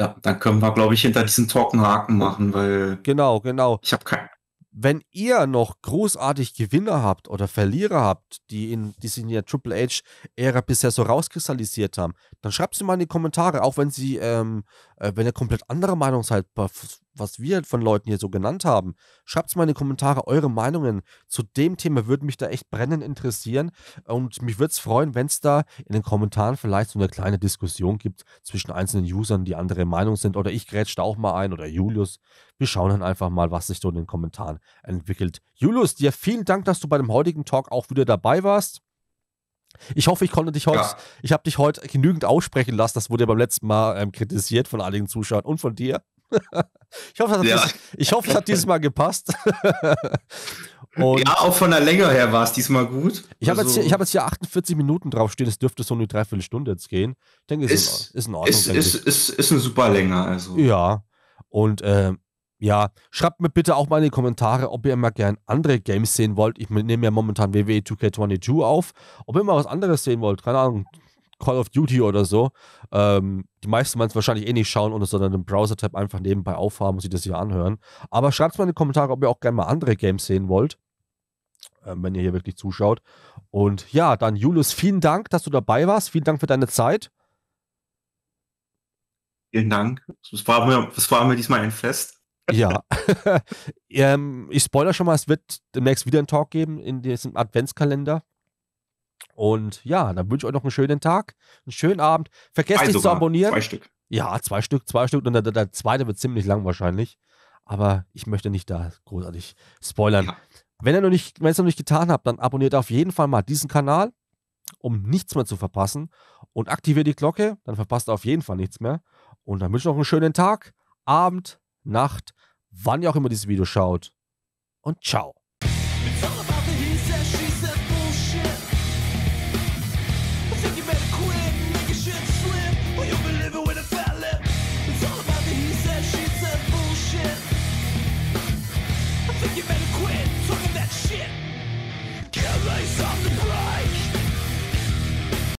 Ja, dann können wir, glaube ich, hinter diesen talken Haken machen, weil. Genau, genau. Ich habe keinen. Wenn ihr noch großartig Gewinner habt oder Verlierer habt, die, in, die sich in der Triple H-Ära bisher so rauskristallisiert haben, dann schreibt sie mal in die Kommentare, auch wenn sie, ähm, äh, wenn ihr komplett anderer Meinung seid was wir von Leuten hier so genannt haben. Schreibt es mal in die Kommentare eure Meinungen zu dem Thema. Würde mich da echt brennend interessieren. Und mich würde es freuen, wenn es da in den Kommentaren vielleicht so eine kleine Diskussion gibt zwischen einzelnen Usern, die andere Meinung sind. Oder ich grätsch da auch mal ein oder Julius. Wir schauen dann einfach mal, was sich so in den Kommentaren entwickelt. Julius, dir vielen Dank, dass du bei dem heutigen Talk auch wieder dabei warst. Ich hoffe, ich konnte dich heute, ja. ich habe dich heute genügend aussprechen lassen. Das wurde ja beim letzten Mal ähm, kritisiert von einigen Zuschauern und von dir. Ich hoffe, das ja. dieses, ich hat dieses Mal gepasst. Und ja, auch von der Länge her war es diesmal gut. Ich habe also, jetzt, hier, hab jetzt hier 48 Minuten draufstehen, es dürfte so eine Dreiviertelstunde jetzt gehen. Ich denke, es ist, ist in Ordnung. Ist, ist, ist, ist, eine super Länge, also. Ja. Und ähm, ja, schreibt mir bitte auch mal in die Kommentare, ob ihr mal gerne andere Games sehen wollt. Ich nehme ja momentan WWE e 2K22 auf. Ob ihr mal was anderes sehen wollt, keine Ahnung. Call of Duty oder so, ähm, die meisten werden es wahrscheinlich eh nicht schauen sondern den Browser-Tab einfach nebenbei aufhaben und sich das hier anhören. Aber schreibt mal in die Kommentare, ob ihr auch gerne mal andere Games sehen wollt, ähm, wenn ihr hier wirklich zuschaut. Und ja, dann Julius, vielen Dank, dass du dabei warst. Vielen Dank für deine Zeit. Vielen Dank. Es war mir, es war mir diesmal ein Fest. Ja. ähm, ich spoiler schon mal, es wird demnächst wieder einen Talk geben in diesem Adventskalender. Und ja, dann wünsche ich euch noch einen schönen Tag, einen schönen Abend. Vergesst nicht zu abonnieren. Zwei Stück. Ja, zwei Stück, zwei Stück. Und der, der zweite wird ziemlich lang wahrscheinlich. Aber ich möchte nicht da großartig spoilern. Ja. Wenn ihr noch es noch nicht getan habt, dann abonniert auf jeden Fall mal diesen Kanal, um nichts mehr zu verpassen. Und aktiviert die Glocke, dann verpasst ihr auf jeden Fall nichts mehr. Und dann wünsche ich noch einen schönen Tag, Abend, Nacht, wann ihr auch immer dieses Video schaut. Und ciao.